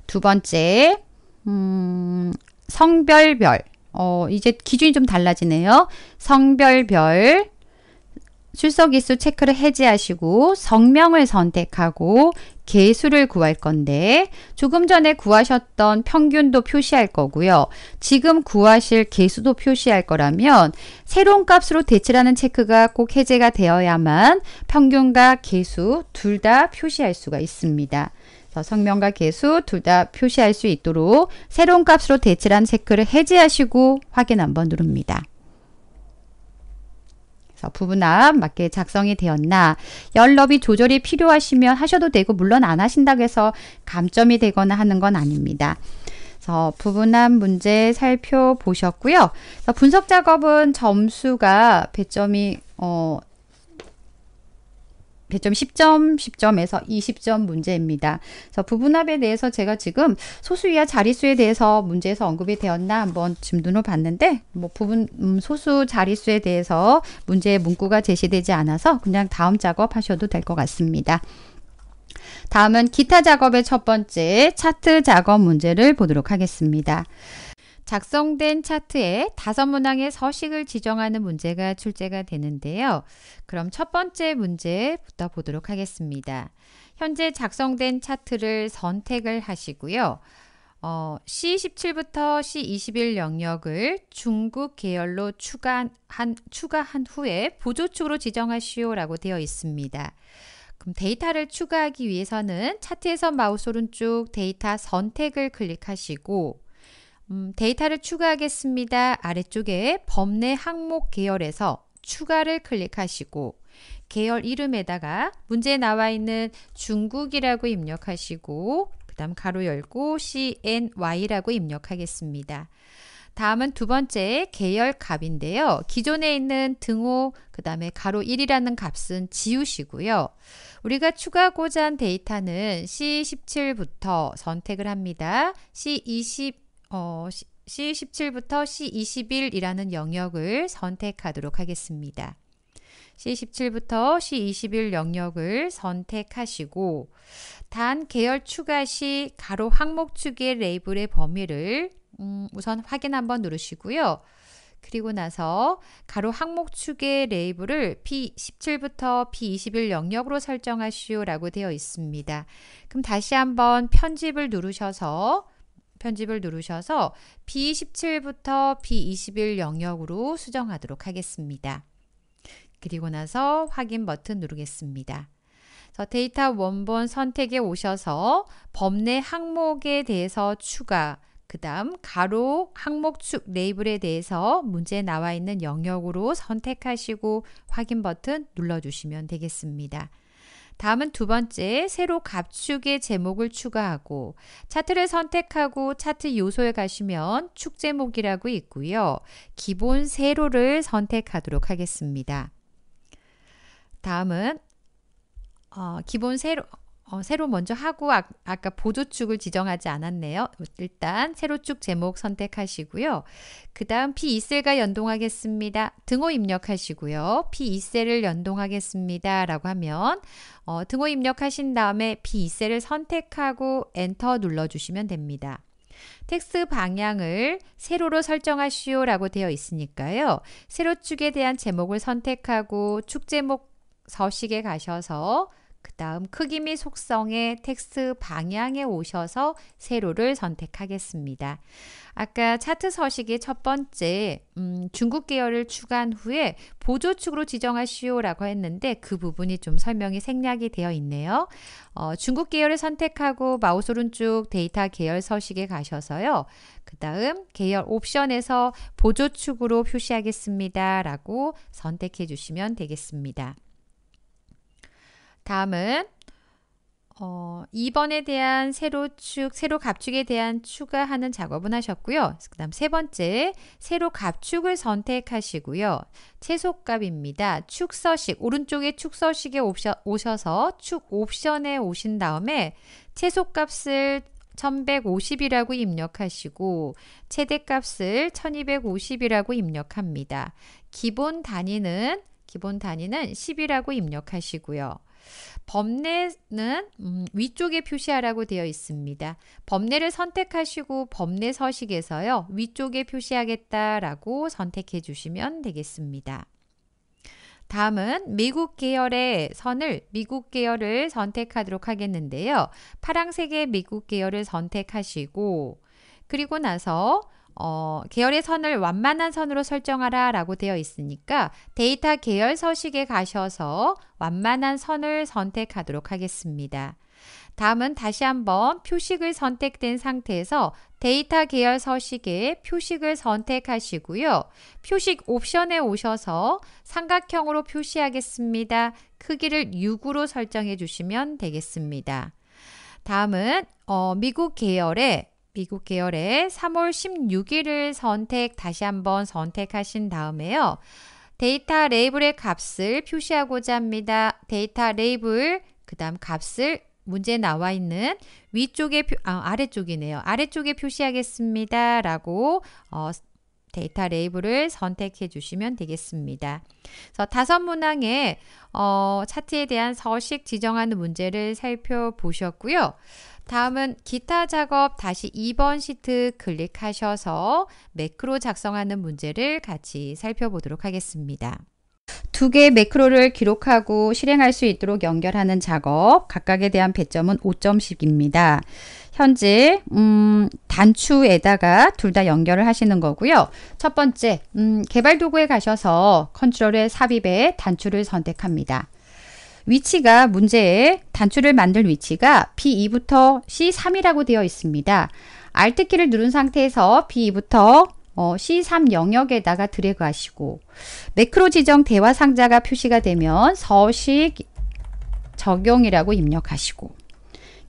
Speaker 1: 두 번째 음, 성별별 어, 이제 기준이 좀 달라지네요. 성별별 출석일수 체크를 해제하시고 성명을 선택하고 개수를 구할 건데 조금 전에 구하셨던 평균도 표시할 거고요. 지금 구하실 개수도 표시할 거라면 새로운 값으로 대체라는 체크가 꼭 해제가 되어야만 평균과 개수 둘 다 표시할 수가 있습니다. 성명과 개수 둘 다 표시할 수 있도록 새로운 값으로 대체라는 체크를 해제하시고 확인 한번 누릅니다. 부분합 맞게 작성이 되었나 연럽이 조절이 필요하시면 하셔도 되고 물론 안 하신다고 해서 감점이 되거나 하는 건 아닙니다. 그래서 부분합 문제 살펴보셨고요. 분석 작업은 점수가 배점이 어, 배점 10점, 10점에서 20점 문제입니다. 그래서 부분합에 대해서 제가 지금 소수 이하 자릿수에 대해서 문제에서 언급이 되었나 한번 지금 눈을 봤는데 뭐 부분 음, 소수 자릿수에 대해서 문제의 문구가 제시되지 않아서 그냥 다음 작업하셔도 될 것 같습니다. 다음은 기타 작업의 첫 번째 차트 작업 문제를 보도록 하겠습니다. 작성된 차트에 다섯 문항의 서식을 지정하는 문제가 출제가 되는데요. 그럼 첫 번째 문제부터 보도록 하겠습니다. 현재 작성된 차트를 선택을 하시고요. 어, C17부터 C21 영역을 중국 계열로 추가한, 추가한 후에 보조축으로 지정하시오라고 되어 있습니다. 그럼 데이터를 추가하기 위해서는 차트에서 마우스 오른쪽 데이터 선택을 클릭하시고 음, 데이터를 추가하겠습니다. 아래쪽에 범례 항목 계열에서 추가를 클릭하시고 계열 이름에다가 문제에 나와 있는 중국이라고 입력하시고 그 다음 가로 열고 CNY라고 입력하겠습니다. 다음은 두 번째 계열 값인데요. 기존에 있는 등호 그 다음에 가로 1이라는 값은 지우시고요. 우리가 추가하고자 한 데이터는 C17부터 선택을 합니다. C20 어, C17부터 C21이라는 영역을 선택하도록 하겠습니다. C17부터 C21 영역을 선택하시고 단 계열 추가 시 가로 항목 축의 레이블의 범위를 음, 우선 확인 한번 누르시고요. 그리고 나서 가로 항목 축의 레이블을 P17부터 P21 영역으로 설정하시오라고 되어 있습니다. 그럼 다시 한번 편집을 누르셔서 편집을 누르셔서 B17부터 B21 영역으로 수정하도록 하겠습니다. 그리고 나서 확인 버튼 누르겠습니다. 데이터 원본 선택에 오셔서 범례 항목에 대해서 추가, 그 다음 가로 항목 축 레이블에 대해서 문제 나와 있는 영역으로 선택하시고 확인 버튼 눌러주시면 되겠습니다. 다음은 두 번째, 새로 갑축의 제목을 추가하고 차트를 선택하고 차트 요소에 가시면 축 제목이라고 있고요. 기본 세로를 선택하도록 하겠습니다. 다음은 어, 기본 세로 어, 새로 먼저 하고 아, 까 보조축을 지정하지 않았네요. 일단 세로축 제목 선택하시고요. 그 다음 P2셀과 연동하겠습니다. 등호 입력하시고요. P2셀을 연동하겠습니다. 라고 하면 어, 등호 입력하신 다음에 P2셀을 선택하고 엔터 눌러주시면 됩니다. 텍스트 방향을 세로로 설정하시오 라고 되어 있으니까요. 세로축에 대한 제목을 선택하고 축 제목 서식에 가셔서 그 다음 크기 및 속성의 텍스트 방향에 오셔서 세로를 선택하겠습니다. 아까 차트 서식의 첫 번째 음, 중국 계열을 추가한 후에 보조축으로 지정하시오라고 했는데 그 부분이 좀 설명이 생략이 되어 있네요. 어, 중국 계열을 선택하고 마우스 오른쪽 데이터 계열 서식에 가셔서요. 그 다음 계열 옵션에서 보조축으로 표시하겠습니다. 라고 선택해 주시면 되겠습니다. 다음은 어, 2번에 대한 세로 축, 세로 갑축에 대한 추가하는 작업은 하셨고요. 그 다음 세 번째, 세로 갑축을 선택하시고요. 채소값입니다. 축서식, 오른쪽에 축서식에 옵셔, 오셔서 축 옵션에 오신 다음에 채소값을 1150이라고 입력하시고 최대값을 1250이라고 입력합니다. 기본 단위는 기본 단위는 10이라고 입력하시고요. 범례는 음, 위쪽에 표시하라고 되어 있습니다. 범례를 선택하시고 범례 서식에서요. 위쪽에 표시하겠다라고 선택해 주시면 되겠습니다. 다음은 미국 계열의 선을 미국 계열을 선택하도록 하겠는데요. 파랑색의 미국 계열을 선택하시고 그리고 나서 어, 계열의 선을 완만한 선으로 설정하라 라고 되어 있으니까 데이터 계열 서식에 가셔서 완만한 선을 선택하도록 하겠습니다. 다음은 다시 한번 표식을 선택된 상태에서 데이터 계열 서식의 표식을 선택하시고요. 표식 옵션에 오셔서 삼각형으로 표시하겠습니다. 크기를 6으로 설정해 주시면 되겠습니다. 다음은 어, 미국 계열의 미국 계열의 3월 16일을 선택 다시 한번 선택하신 다음에요. 데이터 레이블의 값을 표시하고자 합니다. 데이터 레이블 그 다음 값을 문제 나와 있는 위쪽에 아, 아래쪽이네요. 아래쪽에 표시하겠습니다. 라고 어, 데이터 레이블을 선택해 주시면 되겠습니다. 그래서 다섯 문항의 어, 차트에 대한 서식 지정하는 문제를 살펴보셨고요. 다음은 기타 작업 다시 2번 시트 클릭하셔서 매크로 작성하는 문제를 같이 살펴보도록 하겠습니다. 두 개의 매크로를 기록하고 실행할 수 있도록 연결하는 작업 각각에 대한 배점은 5점씩입니다. 현재 음, 단추에다가 둘 다 연결을 하시는 거고요. 첫 번째 음, 개발 도구에 가셔서 컨트롤의 삽입에 단추를 선택합니다. 위치가 문제의 단추를 만들 위치가 B2부터 C3이라고 되어 있습니다. Alt키를 누른 상태에서 B2부터 어, C3 영역에다가 드래그 하시고 매크로 지정 대화 상자가 표시가 되면 서식 적용이라고 입력하시고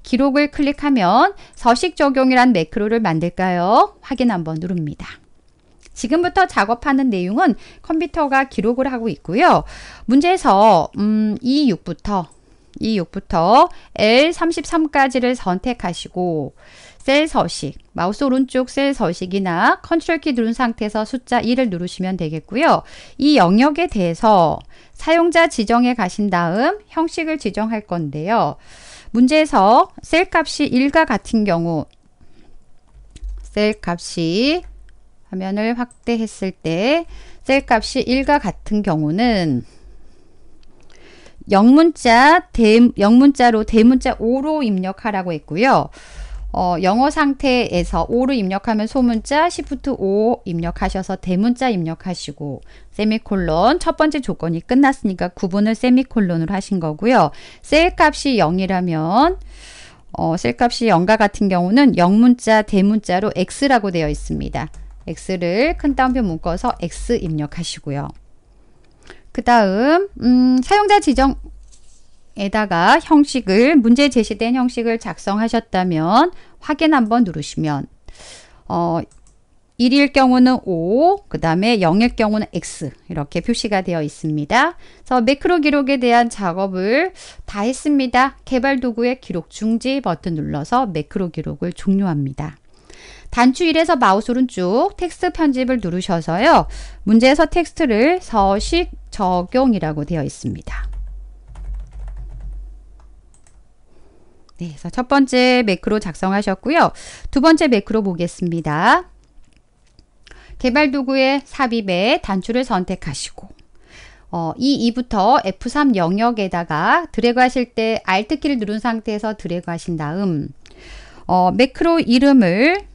Speaker 1: 기록을 클릭하면 서식 적용이란 매크로를 만들까요? 확인 한번 누릅니다. 지금부터 작업하는 내용은 컴퓨터가 기록을 하고 있고요. 문제에서 음, 26부터 26부터 L33까지를 선택하시고 셀 서식, 마우스 오른쪽 셀 서식이나 컨트롤 키 누른 상태에서 숫자 1을 누르시면 되겠고요. 이 영역에 대해서 사용자 지정에 가신 다음 형식을 지정할 건데요. 문제에서 셀 값이 1과 같은 경우 셀 값이 화면을 확대했을 때 셀 값이 1과 같은 경우는 영문자, 대, 영문자로 대문자 5로 입력하라고 했고요. 어, 영어 상태에서 5로 입력하면 소문자, 시프트 5 입력하셔서 대문자 입력하시고 세미콜론 첫 번째 조건이 끝났으니까 구분을 세미콜론으로 하신 거고요. 셀 값이 0이라면 어, 셀 값이 0과 같은 경우는 영문자, 대문자로 X라고 되어 있습니다. x를 큰 따옴표 묶어서 x 입력하시고요. 그 다음 음, 사용자 지정에다가 형식을 문제 제시된 형식을 작성하셨다면 확인 한번 누르시면 어, 1일 경우는 5, 그 다음에 0일 경우는 X 이렇게 표시가 되어 있습니다. 그래서 매크로 기록에 대한 작업을 다 했습니다. 개발 도구의 기록 중지 버튼 눌러서 매크로 기록을 종료합니다. 단추1에서 마우스 오른쪽 텍스트 편집을 누르셔서요. 문제에서 텍스트를 서식 적용이라고 되어 있습니다. 네, 그래서 첫 번째 매크로 작성하셨고요. 두 번째 매크로 보겠습니다. 개발 도구의 삽입에 단추를 선택하시고 어, 이 2부터 F3 영역에다가 드래그 하실 때 Alt키를 누른 상태에서 드래그 하신 다음 어, 매크로 이름을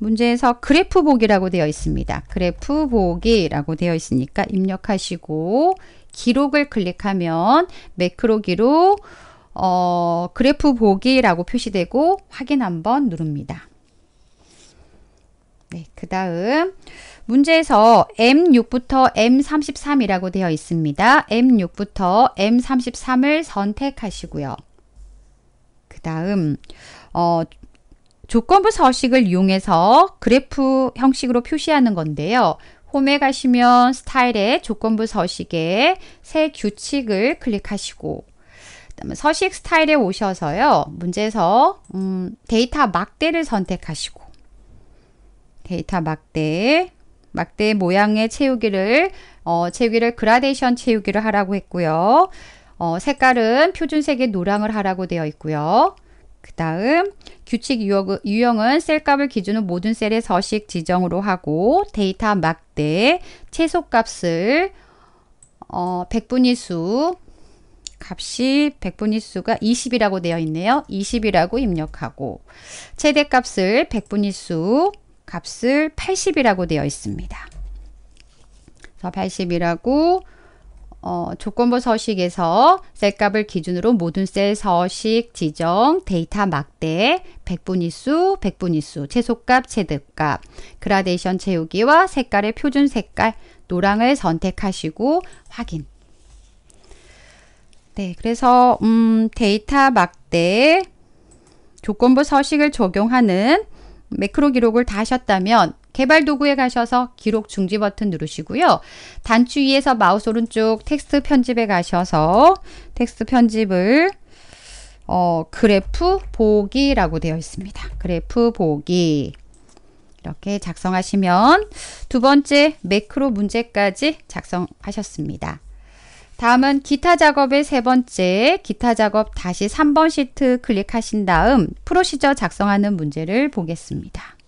Speaker 1: 문제에서 그래프 보기라고 되어 있습니다. 그래프 보기라고 되어 있으니까 입력하시고 기록을 클릭하면 매크로 기록 어, 그래프 보기라고 표시되고 확인 한번 누릅니다. 네, 그 다음 문제에서 M6부터 M33이라고 되어 있습니다. M6부터 M33을 선택하시고요. 그 다음 어, 조건부 서식을 이용해서 그래프 형식으로 표시하는 건데요. 홈에 가시면 스타일의 조건부 서식에 새 규칙을 클릭하시고 그다음에 서식 스타일에 오셔서요. 문제에서 음, 데이터 막대를 선택하시고 데이터 막대 막대 모양의 채우기를 어, 채우기를 그라데이션 채우기를 하라고 했고요. 어, 색깔은 표준색의 노랑을 하라고 되어 있고요. 그 다음 규칙 유형은 셀값을 기준으로 모든 셀의 서식 지정으로 하고 데이터 막대 최소값을 어, 100분위 수 값이 100분위 수가 20이라고 되어 있네요. 20이라고 입력하고 최대값을 1분위수 값을 80이라고 되어 있습니다. 80이라고 어, 조건부 서식에서 셀값을 기준으로 모든 셀 서식 지정 데이터 막대 백분위수 백분위수 최소값 최득값 그라데이션 채우기와 색깔의 표준 색깔 노랑을 선택하시고 확인 네 그래서 음, 데이터 막대 조건부 서식을 적용하는 매크로 기록을 다 하셨다면 개발 도구에 가셔서 기록 중지 버튼 누르시고요. 단추 위에서 마우스 오른쪽 텍스트 편집에 가셔서 텍스트 편집을 어, 그래프 보기라고 되어 있습니다. 그래프 보기 이렇게 작성하시면 두 번째 매크로 문제까지 작성하셨습니다. 다음은 기타 작업의 세 번째 기타 작업 다시 3번 시트 클릭하신 다음 프로시저 작성하는 문제를 보겠습니다.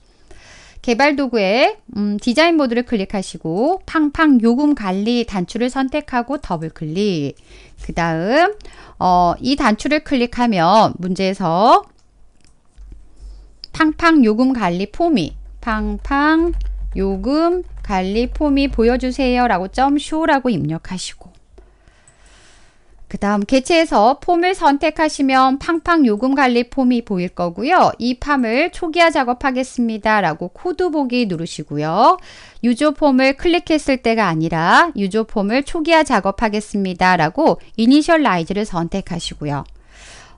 Speaker 1: 개발 도구에 음, 디자인 모드를 클릭하시고 팡팡 요금 관리 단추를 선택하고 더블 클릭 그 다음 어, 이 단추를 클릭하면 문제에서 팡팡 요금 관리 폼이 팡팡 요금 관리 폼이 보여주세요 라고 점쇼라고 입력하시고 그 다음 개체에서 폼을 선택하시면 팡팡 요금 관리 폼이 보일 거고요. 이 팜을 초기화 작업하겠습니다. 라고 코드 보기 누르시고요. 유조 폼을 클릭했을 때가 아니라 유조 폼을 초기화 작업하겠습니다. 라고 이니셜라이즈를 선택하시고요.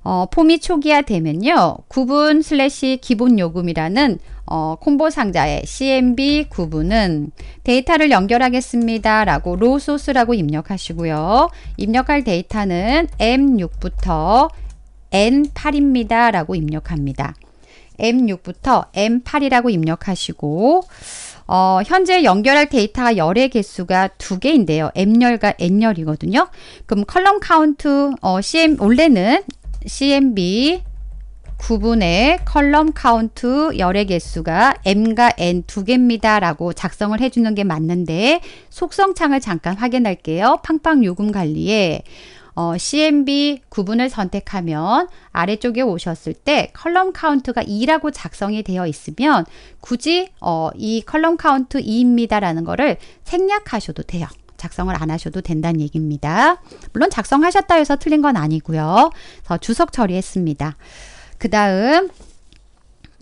Speaker 1: 어, 폼이 초기화되면요. 구분 슬래시 기본 요금이라는 어, 콤보 상자에 CMB 구분은 데이터를 연결하겠습니다. 라고 로 소스라고 입력하시고요. 입력할 데이터는 M6부터 N8입니다. 라고 입력합니다. M6부터 M8이라고 입력하시고 어, 현재 연결할 데이터가 열의 개수가 두 개인데요. M열과 N열이거든요. 그럼 컬럼 카운트 어, CM 원래는 cmb 구분의 컬럼 카운트 열의 개수가 m과 n 두 개입니다 라고 작성을 해주는 게 맞는데 속성창을 잠깐 확인할게요. 팡팡 요금 관리에 어, CMB 구분을 선택하면 아래쪽에 오셨을 때 컬럼 카운트가 2라고 작성이 되어 있으면 굳이 어, 이 컬럼 카운트 2입니다라는 거를 생략하셔도 돼요. 작성을 안 하셔도 된다는 얘기입니다. 물론 작성하셨다 해서 틀린 건 아니고요. 그래서 주석 처리했습니다. 그 다음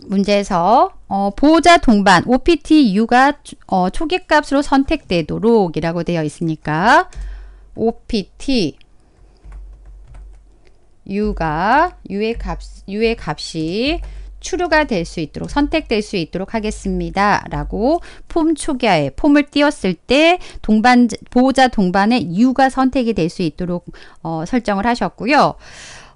Speaker 1: 문제에서 어, 보호자 동반 OPT U가 어, 초기값으로 선택되도록 이라고 되어 있으니까 OPT U가 U의 값, U의 값이 추루가 될 수 있도록 선택될 수 있도록 하겠습니다. 라고 폼 초기화에 폼을 띄웠을 때 동반 보호자 동반의 U가 선택이 될 수 있도록 어, 설정을 하셨고요.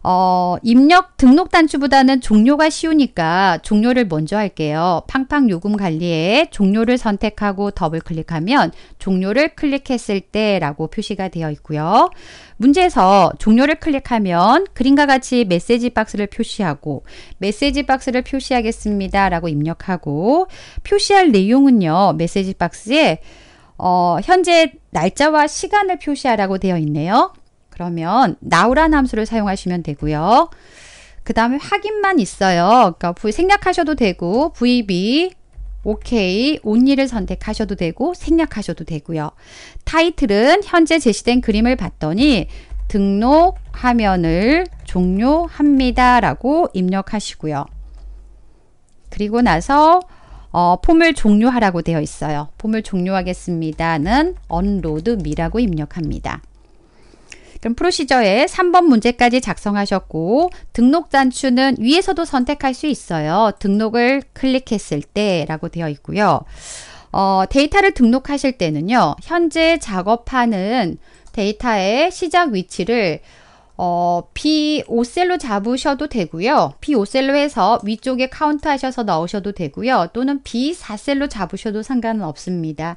Speaker 1: 어, 입력 등록 단추보다는 종료가 쉬우니까 종료를 먼저 할게요. 팡팡 요금 관리에 종료를 선택하고 더블 클릭하면 종료를 클릭했을 때라고 표시가 되어 있고요. 문제에서 종료를 클릭하면 그림과 같이 메시지 박스를 표시하고 메시지 박스를 표시하겠습니다 라고 입력하고 표시할 내용은요 메시지 박스에 어, 현재 날짜와 시간을 표시하라고 되어 있네요. 그러면 나우라는 함수를 사용하시면 되고요. 그 다음에 확인만 있어요. 그러니까 v 생략하셔도 되고 VB OK, 온리를 선택하셔도 되고 생략하셔도 되고요. 타이틀은 현재 제시된 그림을 봤더니 등록 화면을 종료합니다 라고 입력하시고요. 그리고 나서 어, 폼을 종료하라고 되어 있어요. 폼을 종료하겠습니다는 언로드 미라고 입력합니다. 그럼 프로시저에 3번 문제까지 작성하셨고 등록 단추는 위에서도 선택할 수 있어요. 등록을 클릭했을 때 라고 되어 있고요. 어, 데이터를 등록하실 때는요. 현재 작업하는 데이터의 시작 위치를 어, B5셀로 잡으셔도 되고요. B5셀로 해서 위쪽에 카운트 하셔서 넣으셔도 되고요. 또는 B4셀로 잡으셔도 상관 없습니다.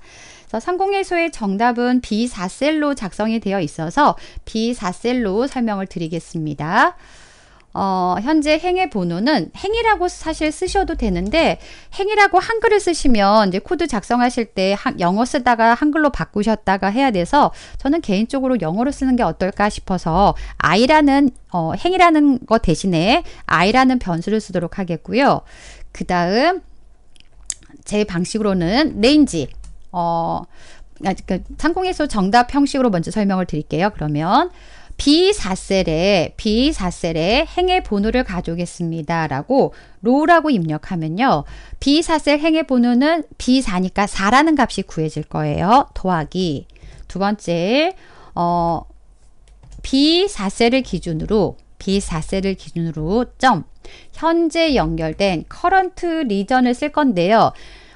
Speaker 1: 그 상공예수의 정답은 B4셀로 작성이 되어 있어서 B4셀로 설명을 드리겠습니다. 어, 현재 행의 번호는 행이라고 사실 쓰셔도 되는데 행이라고 한글을 쓰시면 이제 코드 작성하실 때 한, 영어 쓰다가 한글로 바꾸셨다가 해야 돼서 저는 개인적으로 영어로 쓰는 게 어떨까 싶어서 I라는 어, 행이라는 거 대신에 I라는 변수를 쓰도록 하겠고요. 그 다음 제 방식으로는 레인지 어, 아, 그러니까 상공예수 정답 형식으로 먼저 설명을 드릴게요. 그러면 비사셀에비사셀에 행의 번호를 가져오겠습니다. 라고 로라고 입력하면요. 비사셀 행의 번호는 비4니까 4라는 값이 구해질 거예요. 더하기 두 번째 어비사셀을 기준으로 비사셀을 기준으로 점 현재 연결된 커런트 리전을 쓸 건데요.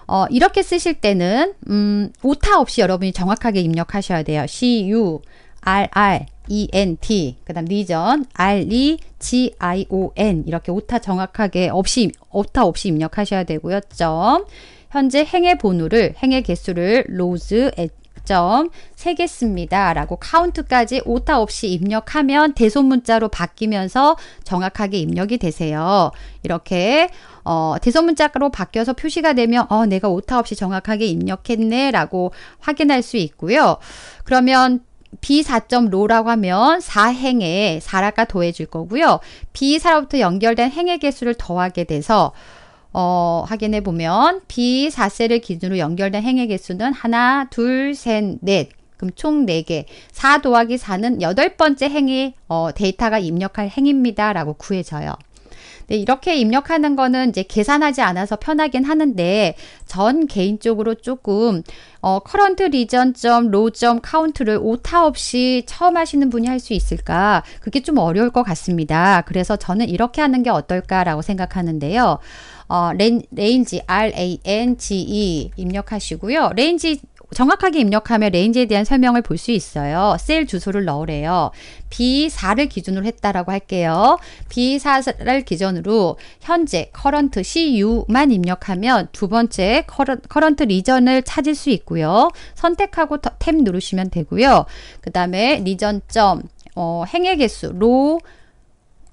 Speaker 1: 어, 이렇게 쓰실 때는 음, 오타 없이 여러분이 정확하게 입력하셔야 돼요. C U R R E N T 그다음 리전 R E G I O N 이렇게 오타 정확하게 없이 오타 없이 입력하셔야 되고요. 점 현재 행의 번호를 행의 개수를 로즈 4점 3개씁니다. 라고 카운트까지 오타 없이 입력하면 대소문자로 바뀌면서 정확하게 입력이 되세요. 이렇게 어, 대소문자로 바뀌어서 표시가 되면 어, 내가 오타 없이 정확하게 입력했네 라고 확인할 수 있고요. 그러면 B4.로라고 하면 4행에 4가 더해질 거고요. B4로부터 연결된 행의 개수를 더하게 돼서 어, 확인해 보면 비4세를 기준으로 연결된 행의 개수는 하나, 둘, 셋, 넷. 그럼 총 4개. 4 더하기 4는 여덟 번째 행위, 어, 데이터가 입력할 행입니다. 라고 구해져요. 네, 이렇게 입력하는 거는 이제 계산하지 않아서 편하긴 하는데 전 개인적으로 조금 어, 커런트 리전점, 로 점, 카운트를 오타 없이 처음 하시는 분이 할 수 있을까? 그게 좀 어려울 것 같습니다. 그래서 저는 이렇게 하는 게 어떨까라고 생각하는데요. 어, 렌, 레인지 R-A-N-G-E 입력하시고요. 레인지 정확하게 입력하면 레인지에 대한 설명을 볼 수 있어요. 셀 주소를 넣으래요. B4를 기준으로 했다라고 할게요. B4를 기준으로 현재 커런트 r e CU만 입력하면 두 번째 커런트 리전을 찾을 수 있고요. 선택하고 탭 누르시면 되고요. 그 다음에 리전점 어, 행의 개수 로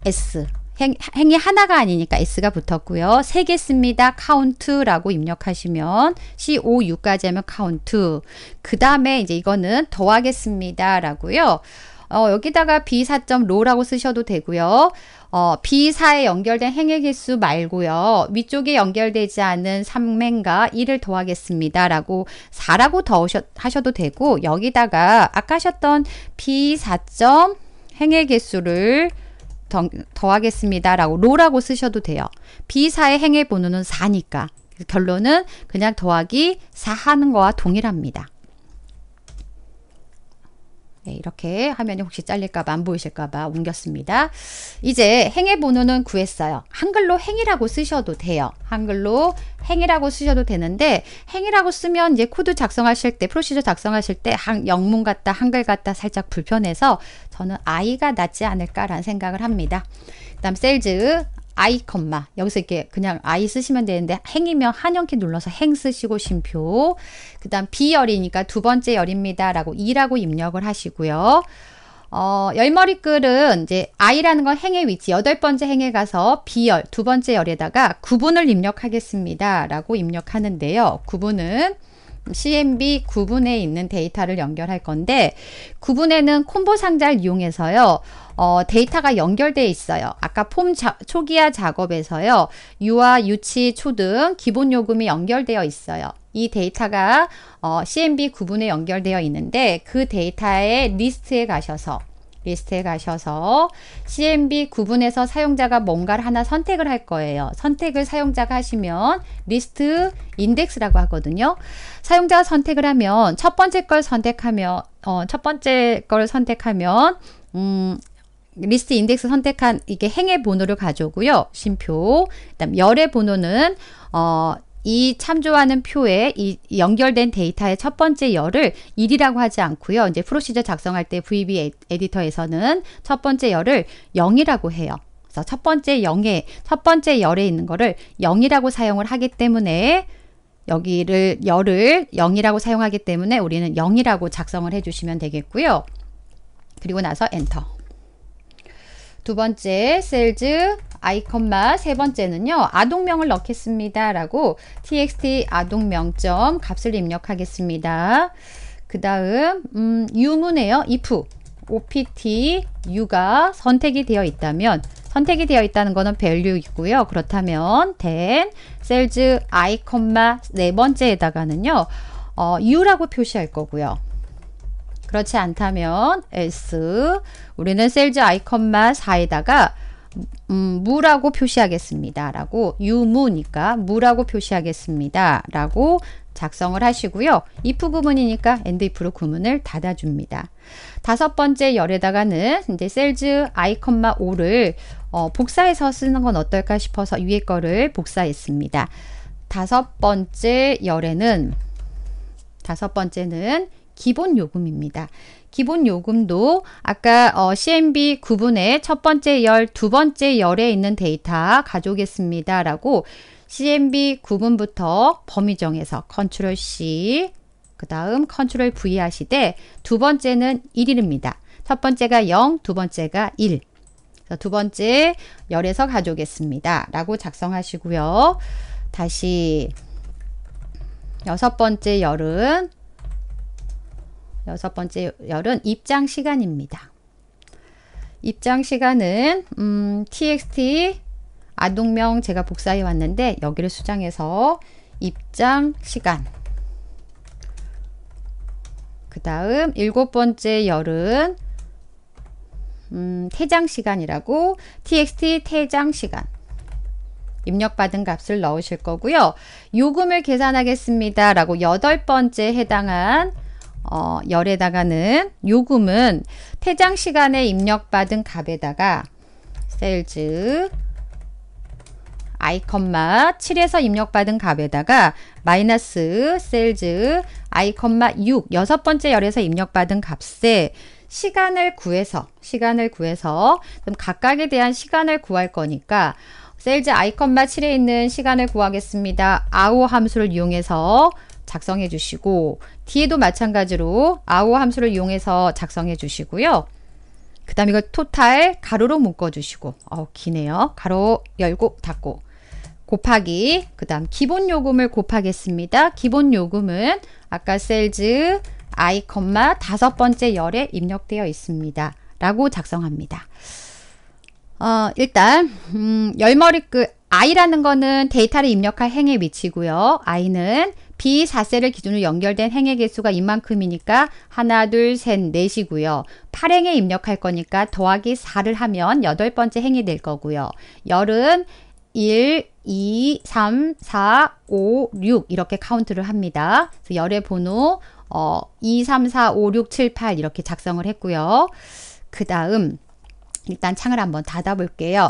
Speaker 1: S 행, 행이 하나가 아니니까 S가 붙었고요. 세개 씁니다. count라고 입력하시면 c 5 u 까지 하면 count. 그 다음에 이제 이거는 더하겠습니다. 라고요. 어, 여기다가 B4.로라고 쓰셔도 되고요. 어, B4에 연결된 행의 개수 말고요. 위쪽에 연결되지 않은 3행과 1을 더하겠습니다. 라고 4라고 더하셔도 되고 여기다가 아까 하셨던 B4. 점 행의 개수를 더, 더하겠습니다라고 로라고 쓰셔도 돼요. 비사의 행의 번호는 4니까 결론은 그냥 더하기 4 하는 거와 동일합니다. 네, 이렇게 화면이 혹시 잘릴까봐 안 보이실까봐 옮겼습니다. 이제 행의 번호는 구했어요. 한글로 행이라고 쓰셔도 돼요. 한글로 행이라고 쓰셔도 되는데 행이라고 쓰면 이제 코드 작성하실 때 프로시저 작성하실 때 영문 같다 한글 같다 살짝 불편해서 저는 아이가 낫지 않을까라는 생각을 합니다. 그 다음 셀즈 I, 컴마 여기서 이렇게 그냥 I 쓰시면 되는데 행이면 한영키 눌러서 행 쓰시고 심표 그 다음 B열이니까 두 번째 열입니다 라고 2라고 입력을 하시고요 어, 열머리글은 이제 I라는 건 행의 위치, 여덟 번째 행에 가서 B열, 두 번째 열에다가 구분을 입력하겠습니다. 라고 입력하는데요. 구분은 CMB 구분에 있는 데이터를 연결할 건데 구분에는 콤보 상자를 이용해서요. 어, 데이터가 연결되어 있어요. 아까 폼 자, 초기화 작업에서요. 유아, 유치, 초등, 기본 요금이 연결되어 있어요. 이 데이터가 어, CMB 구분에 연결되어 있는데 그 데이터의 리스트에 가셔서 리스트에 가셔서 CMB 구분에서 사용자가 뭔가를 하나 선택을 할 거예요. 선택을 사용자가 하시면 리스트 인덱스라고 하거든요. 사용자가 선택을 하면 첫 번째 걸 선택하면 어, 첫 번째 걸 선택하면 음, 리스트 인덱스 선택한 이게 행의 번호를 가져오고요. 심표. 그다음 열의 번호는 어, 이 참조하는 표에 이 연결된 데이터의 첫 번째 열을 1이라고 하지 않고요. 이제 프로시저 작성할 때 VB 에디터에서는 첫 번째 열을 0이라고 해요. 그래서 첫 번째 0에 첫 번째 열에 있는 거를 0이라고 사용을 하기 때문에 여기를 열을 0이라고 사용하기 때문에 우리는 0이라고 작성을 해 주시면 되겠고요. 그리고 나서 엔터. 두 번째 셀즈 아이콘마세 번째는요 아동명을 넣겠습니다 라고 txt 아동명점 값을 입력하겠습니다 그 다음 음, 유무네요 if opt 유가 선택이 되어 있다면 선택이 되어 있다는 것은 value이고요 그렇다면 then 셀즈 아이콘마네 번째에다가는요 어, u라고 표시할 거고요 그렇지 않다면 e l s 우리는 셀즈 아이콘만 4에다가 음, 무라고 표시하겠습니다. 라고 유무니까 무라고 표시하겠습니다. 라고 작성을 하시고요. if 구문이니까 and if로 구문을 닫아줍니다. 다섯 번째 열에다가는 이제 셀즈 아이컨마 5를 어, 복사해서 쓰는 건 어떨까 싶어서 위에 거를 복사했습니다. 다섯 번째 열에는 다섯 번째는 기본 요금입니다. 기본 요금도 아까 어, CMB 9분의 첫 번째 열, 두 번째 열에 있는 데이터 가져오겠습니다. 라고 CMB 9분부터 범위 정해서 컨트롤 C, 그 다음 컨트롤 V 하시되 두 번째는 1입니다첫 번째가 0, 두 번째가 1. 두 번째 열에서 가져오겠습니다. 라고 작성하시고요. 다시 여섯 번째 열은 여섯 번째 열은 입장 시간입니다. 입장 시간은 음, txt 아동명 제가 복사해 왔는데 여기를 수정해서 입장 시간 그 다음 일곱 번째 열은 음, 퇴장 시간이라고 txt 퇴장 시간 입력받은 값을 넣으실 거고요. 요금을 계산하겠습니다. 라고 여덟 번째 해당한 어, 열에다가는 요금은 퇴장 시간에 입력받은 값에다가 셀즈 아이컴마 7에서 입력받은 값에다가 마이너스 셀즈 아이컴마 6 여섯 번째 열에서 입력받은 값에 시간을 구해서 시간을 구해서 그럼 각각에 대한 시간을 구할 거니까 셀즈 아이컴마 7에 있는 시간을 구하겠습니다. 아우 함수를 이용해서 작성해 주시고 뒤에도 마찬가지로 아오 함수를 이용해서 작성해 주시고요. 그 다음 이거 토탈 가로로 묶어 주시고 어 기네요. 가로 열고 닫고 곱하기 그 다음 기본 요금을 곱하겠습니다. 기본 요금은 아까 셀즈 i, 다섯 번째 열에 입력되어 있습니다. 라고 작성합니다. 어, 일단 음, 열머리 끝 그 i라는 거는 데이터를 입력할 행의 위치고요. i는 B4세를 기준으로 연결된 행의 개수가 이만큼이니까 하나, 둘, 셋, 넷이고요. 8행에 입력할 거니까 더하기 4를 하면 여덟 번째 행이 될 거고요. 열은 1, 2, 3, 4, 5, 6 이렇게 카운트를 합니다. 그래서 열의 번호 어, 2, 3, 4, 5, 6, 7, 8 이렇게 작성을 했고요. 그 다음 일단 창을 한번 닫아볼게요.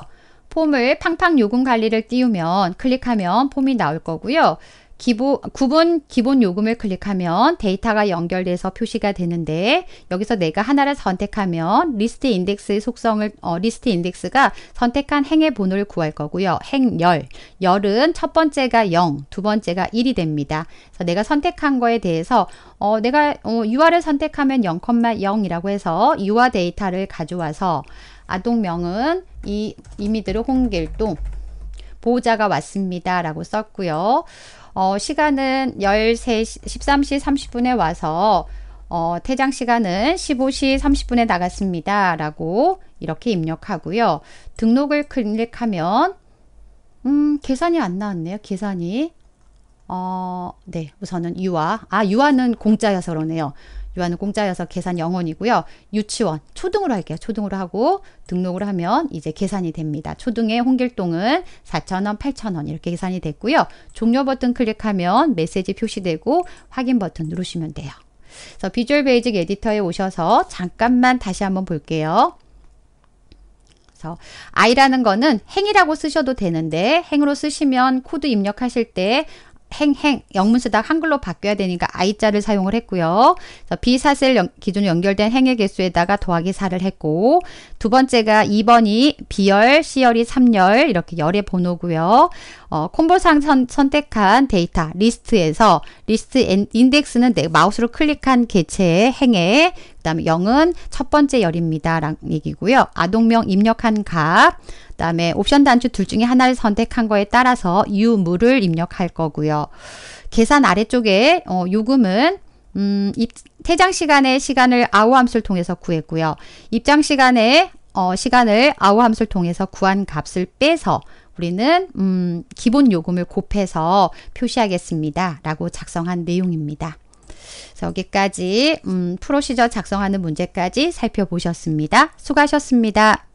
Speaker 1: 폼을 팡팡 요금 관리를 띄우면 클릭하면 폼이 나올 거고요. 기본, 구분 기본 요금을 클릭하면 데이터가 연결돼서 표시가 되는데 여기서 내가 하나를 선택하면 리스트 인덱스의 속성을 어, 리스트 인덱스가 선택한 행의 번호를 구할 거고요. 행열, 열은 첫 번째가 0, 두 번째가 1이 됩니다. 그래서 내가 선택한 거에 대해서 어, 내가 어, UR을 선택하면 0,0이라고 해서 유아 데이터를 가져와서 아동명은 이 이미드로 홍길동 보호자가 왔습니다 라고 썼고요 어, 시간은 13시, 13시 30분에 와서 어, 퇴장 시간은 15시 30분에 나갔습니다. 라고 이렇게 입력하고요. 등록을 클릭하면, 음, 계산이 안 나왔네요. 계산이. 어, 네. 우선은 유아. 아, 유아는 공짜여서 그러네요. 유아는 공짜여서 계산 0원이고요. 유치원, 초등으로 할게요. 초등으로 하고 등록을 하면 이제 계산이 됩니다. 초등의 홍길동은 4천원8천원 이렇게 계산이 됐고요. 종료 버튼 클릭하면 메시지 표시되고 확인 버튼 누르시면 돼요. 그래서 비주얼 베이직 에디터에 오셔서 잠깐만 다시 한번 볼게요. 아이라는 거는 행이라고 쓰셔도 되는데 행으로 쓰시면 코드 입력하실 때 행행 영문쓰다 한글로 바뀌어야 되니까 i자를 사용을 했고요. 비사슬 기준 연결된 행의 개수에다가 더하기 4를 했고 두 번째가 2번이 B열, C열이 3열 이렇게 열의 번호고요. 어, 콤보상 선, 선택한 데이터 리스트에서 리스트 인, 인덱스는 내 네, 마우스로 클릭한 개체의 행에 그 다음에 0은 첫 번째 열입니다. 라는 얘기고요. 아동명 입력한 값 다음에 옵션 단추 둘 중에 하나를 선택한 거에 따라서 유무를 입력할 거고요. 계산 아래쪽에 어, 요금은 음, 입, 퇴장 시간의 시간을 아우 함수를 통해서 구했고요. 입장 시간의 어, 시간을 아우 함수를 통해서 구한 값을 빼서 우리는 음, 기본 요금을 곱해서 표시하겠습니다. 라고 작성한 내용입니다. 여기까지 음, 프로시저 작성하는 문제까지 살펴보셨습니다. 수고하셨습니다.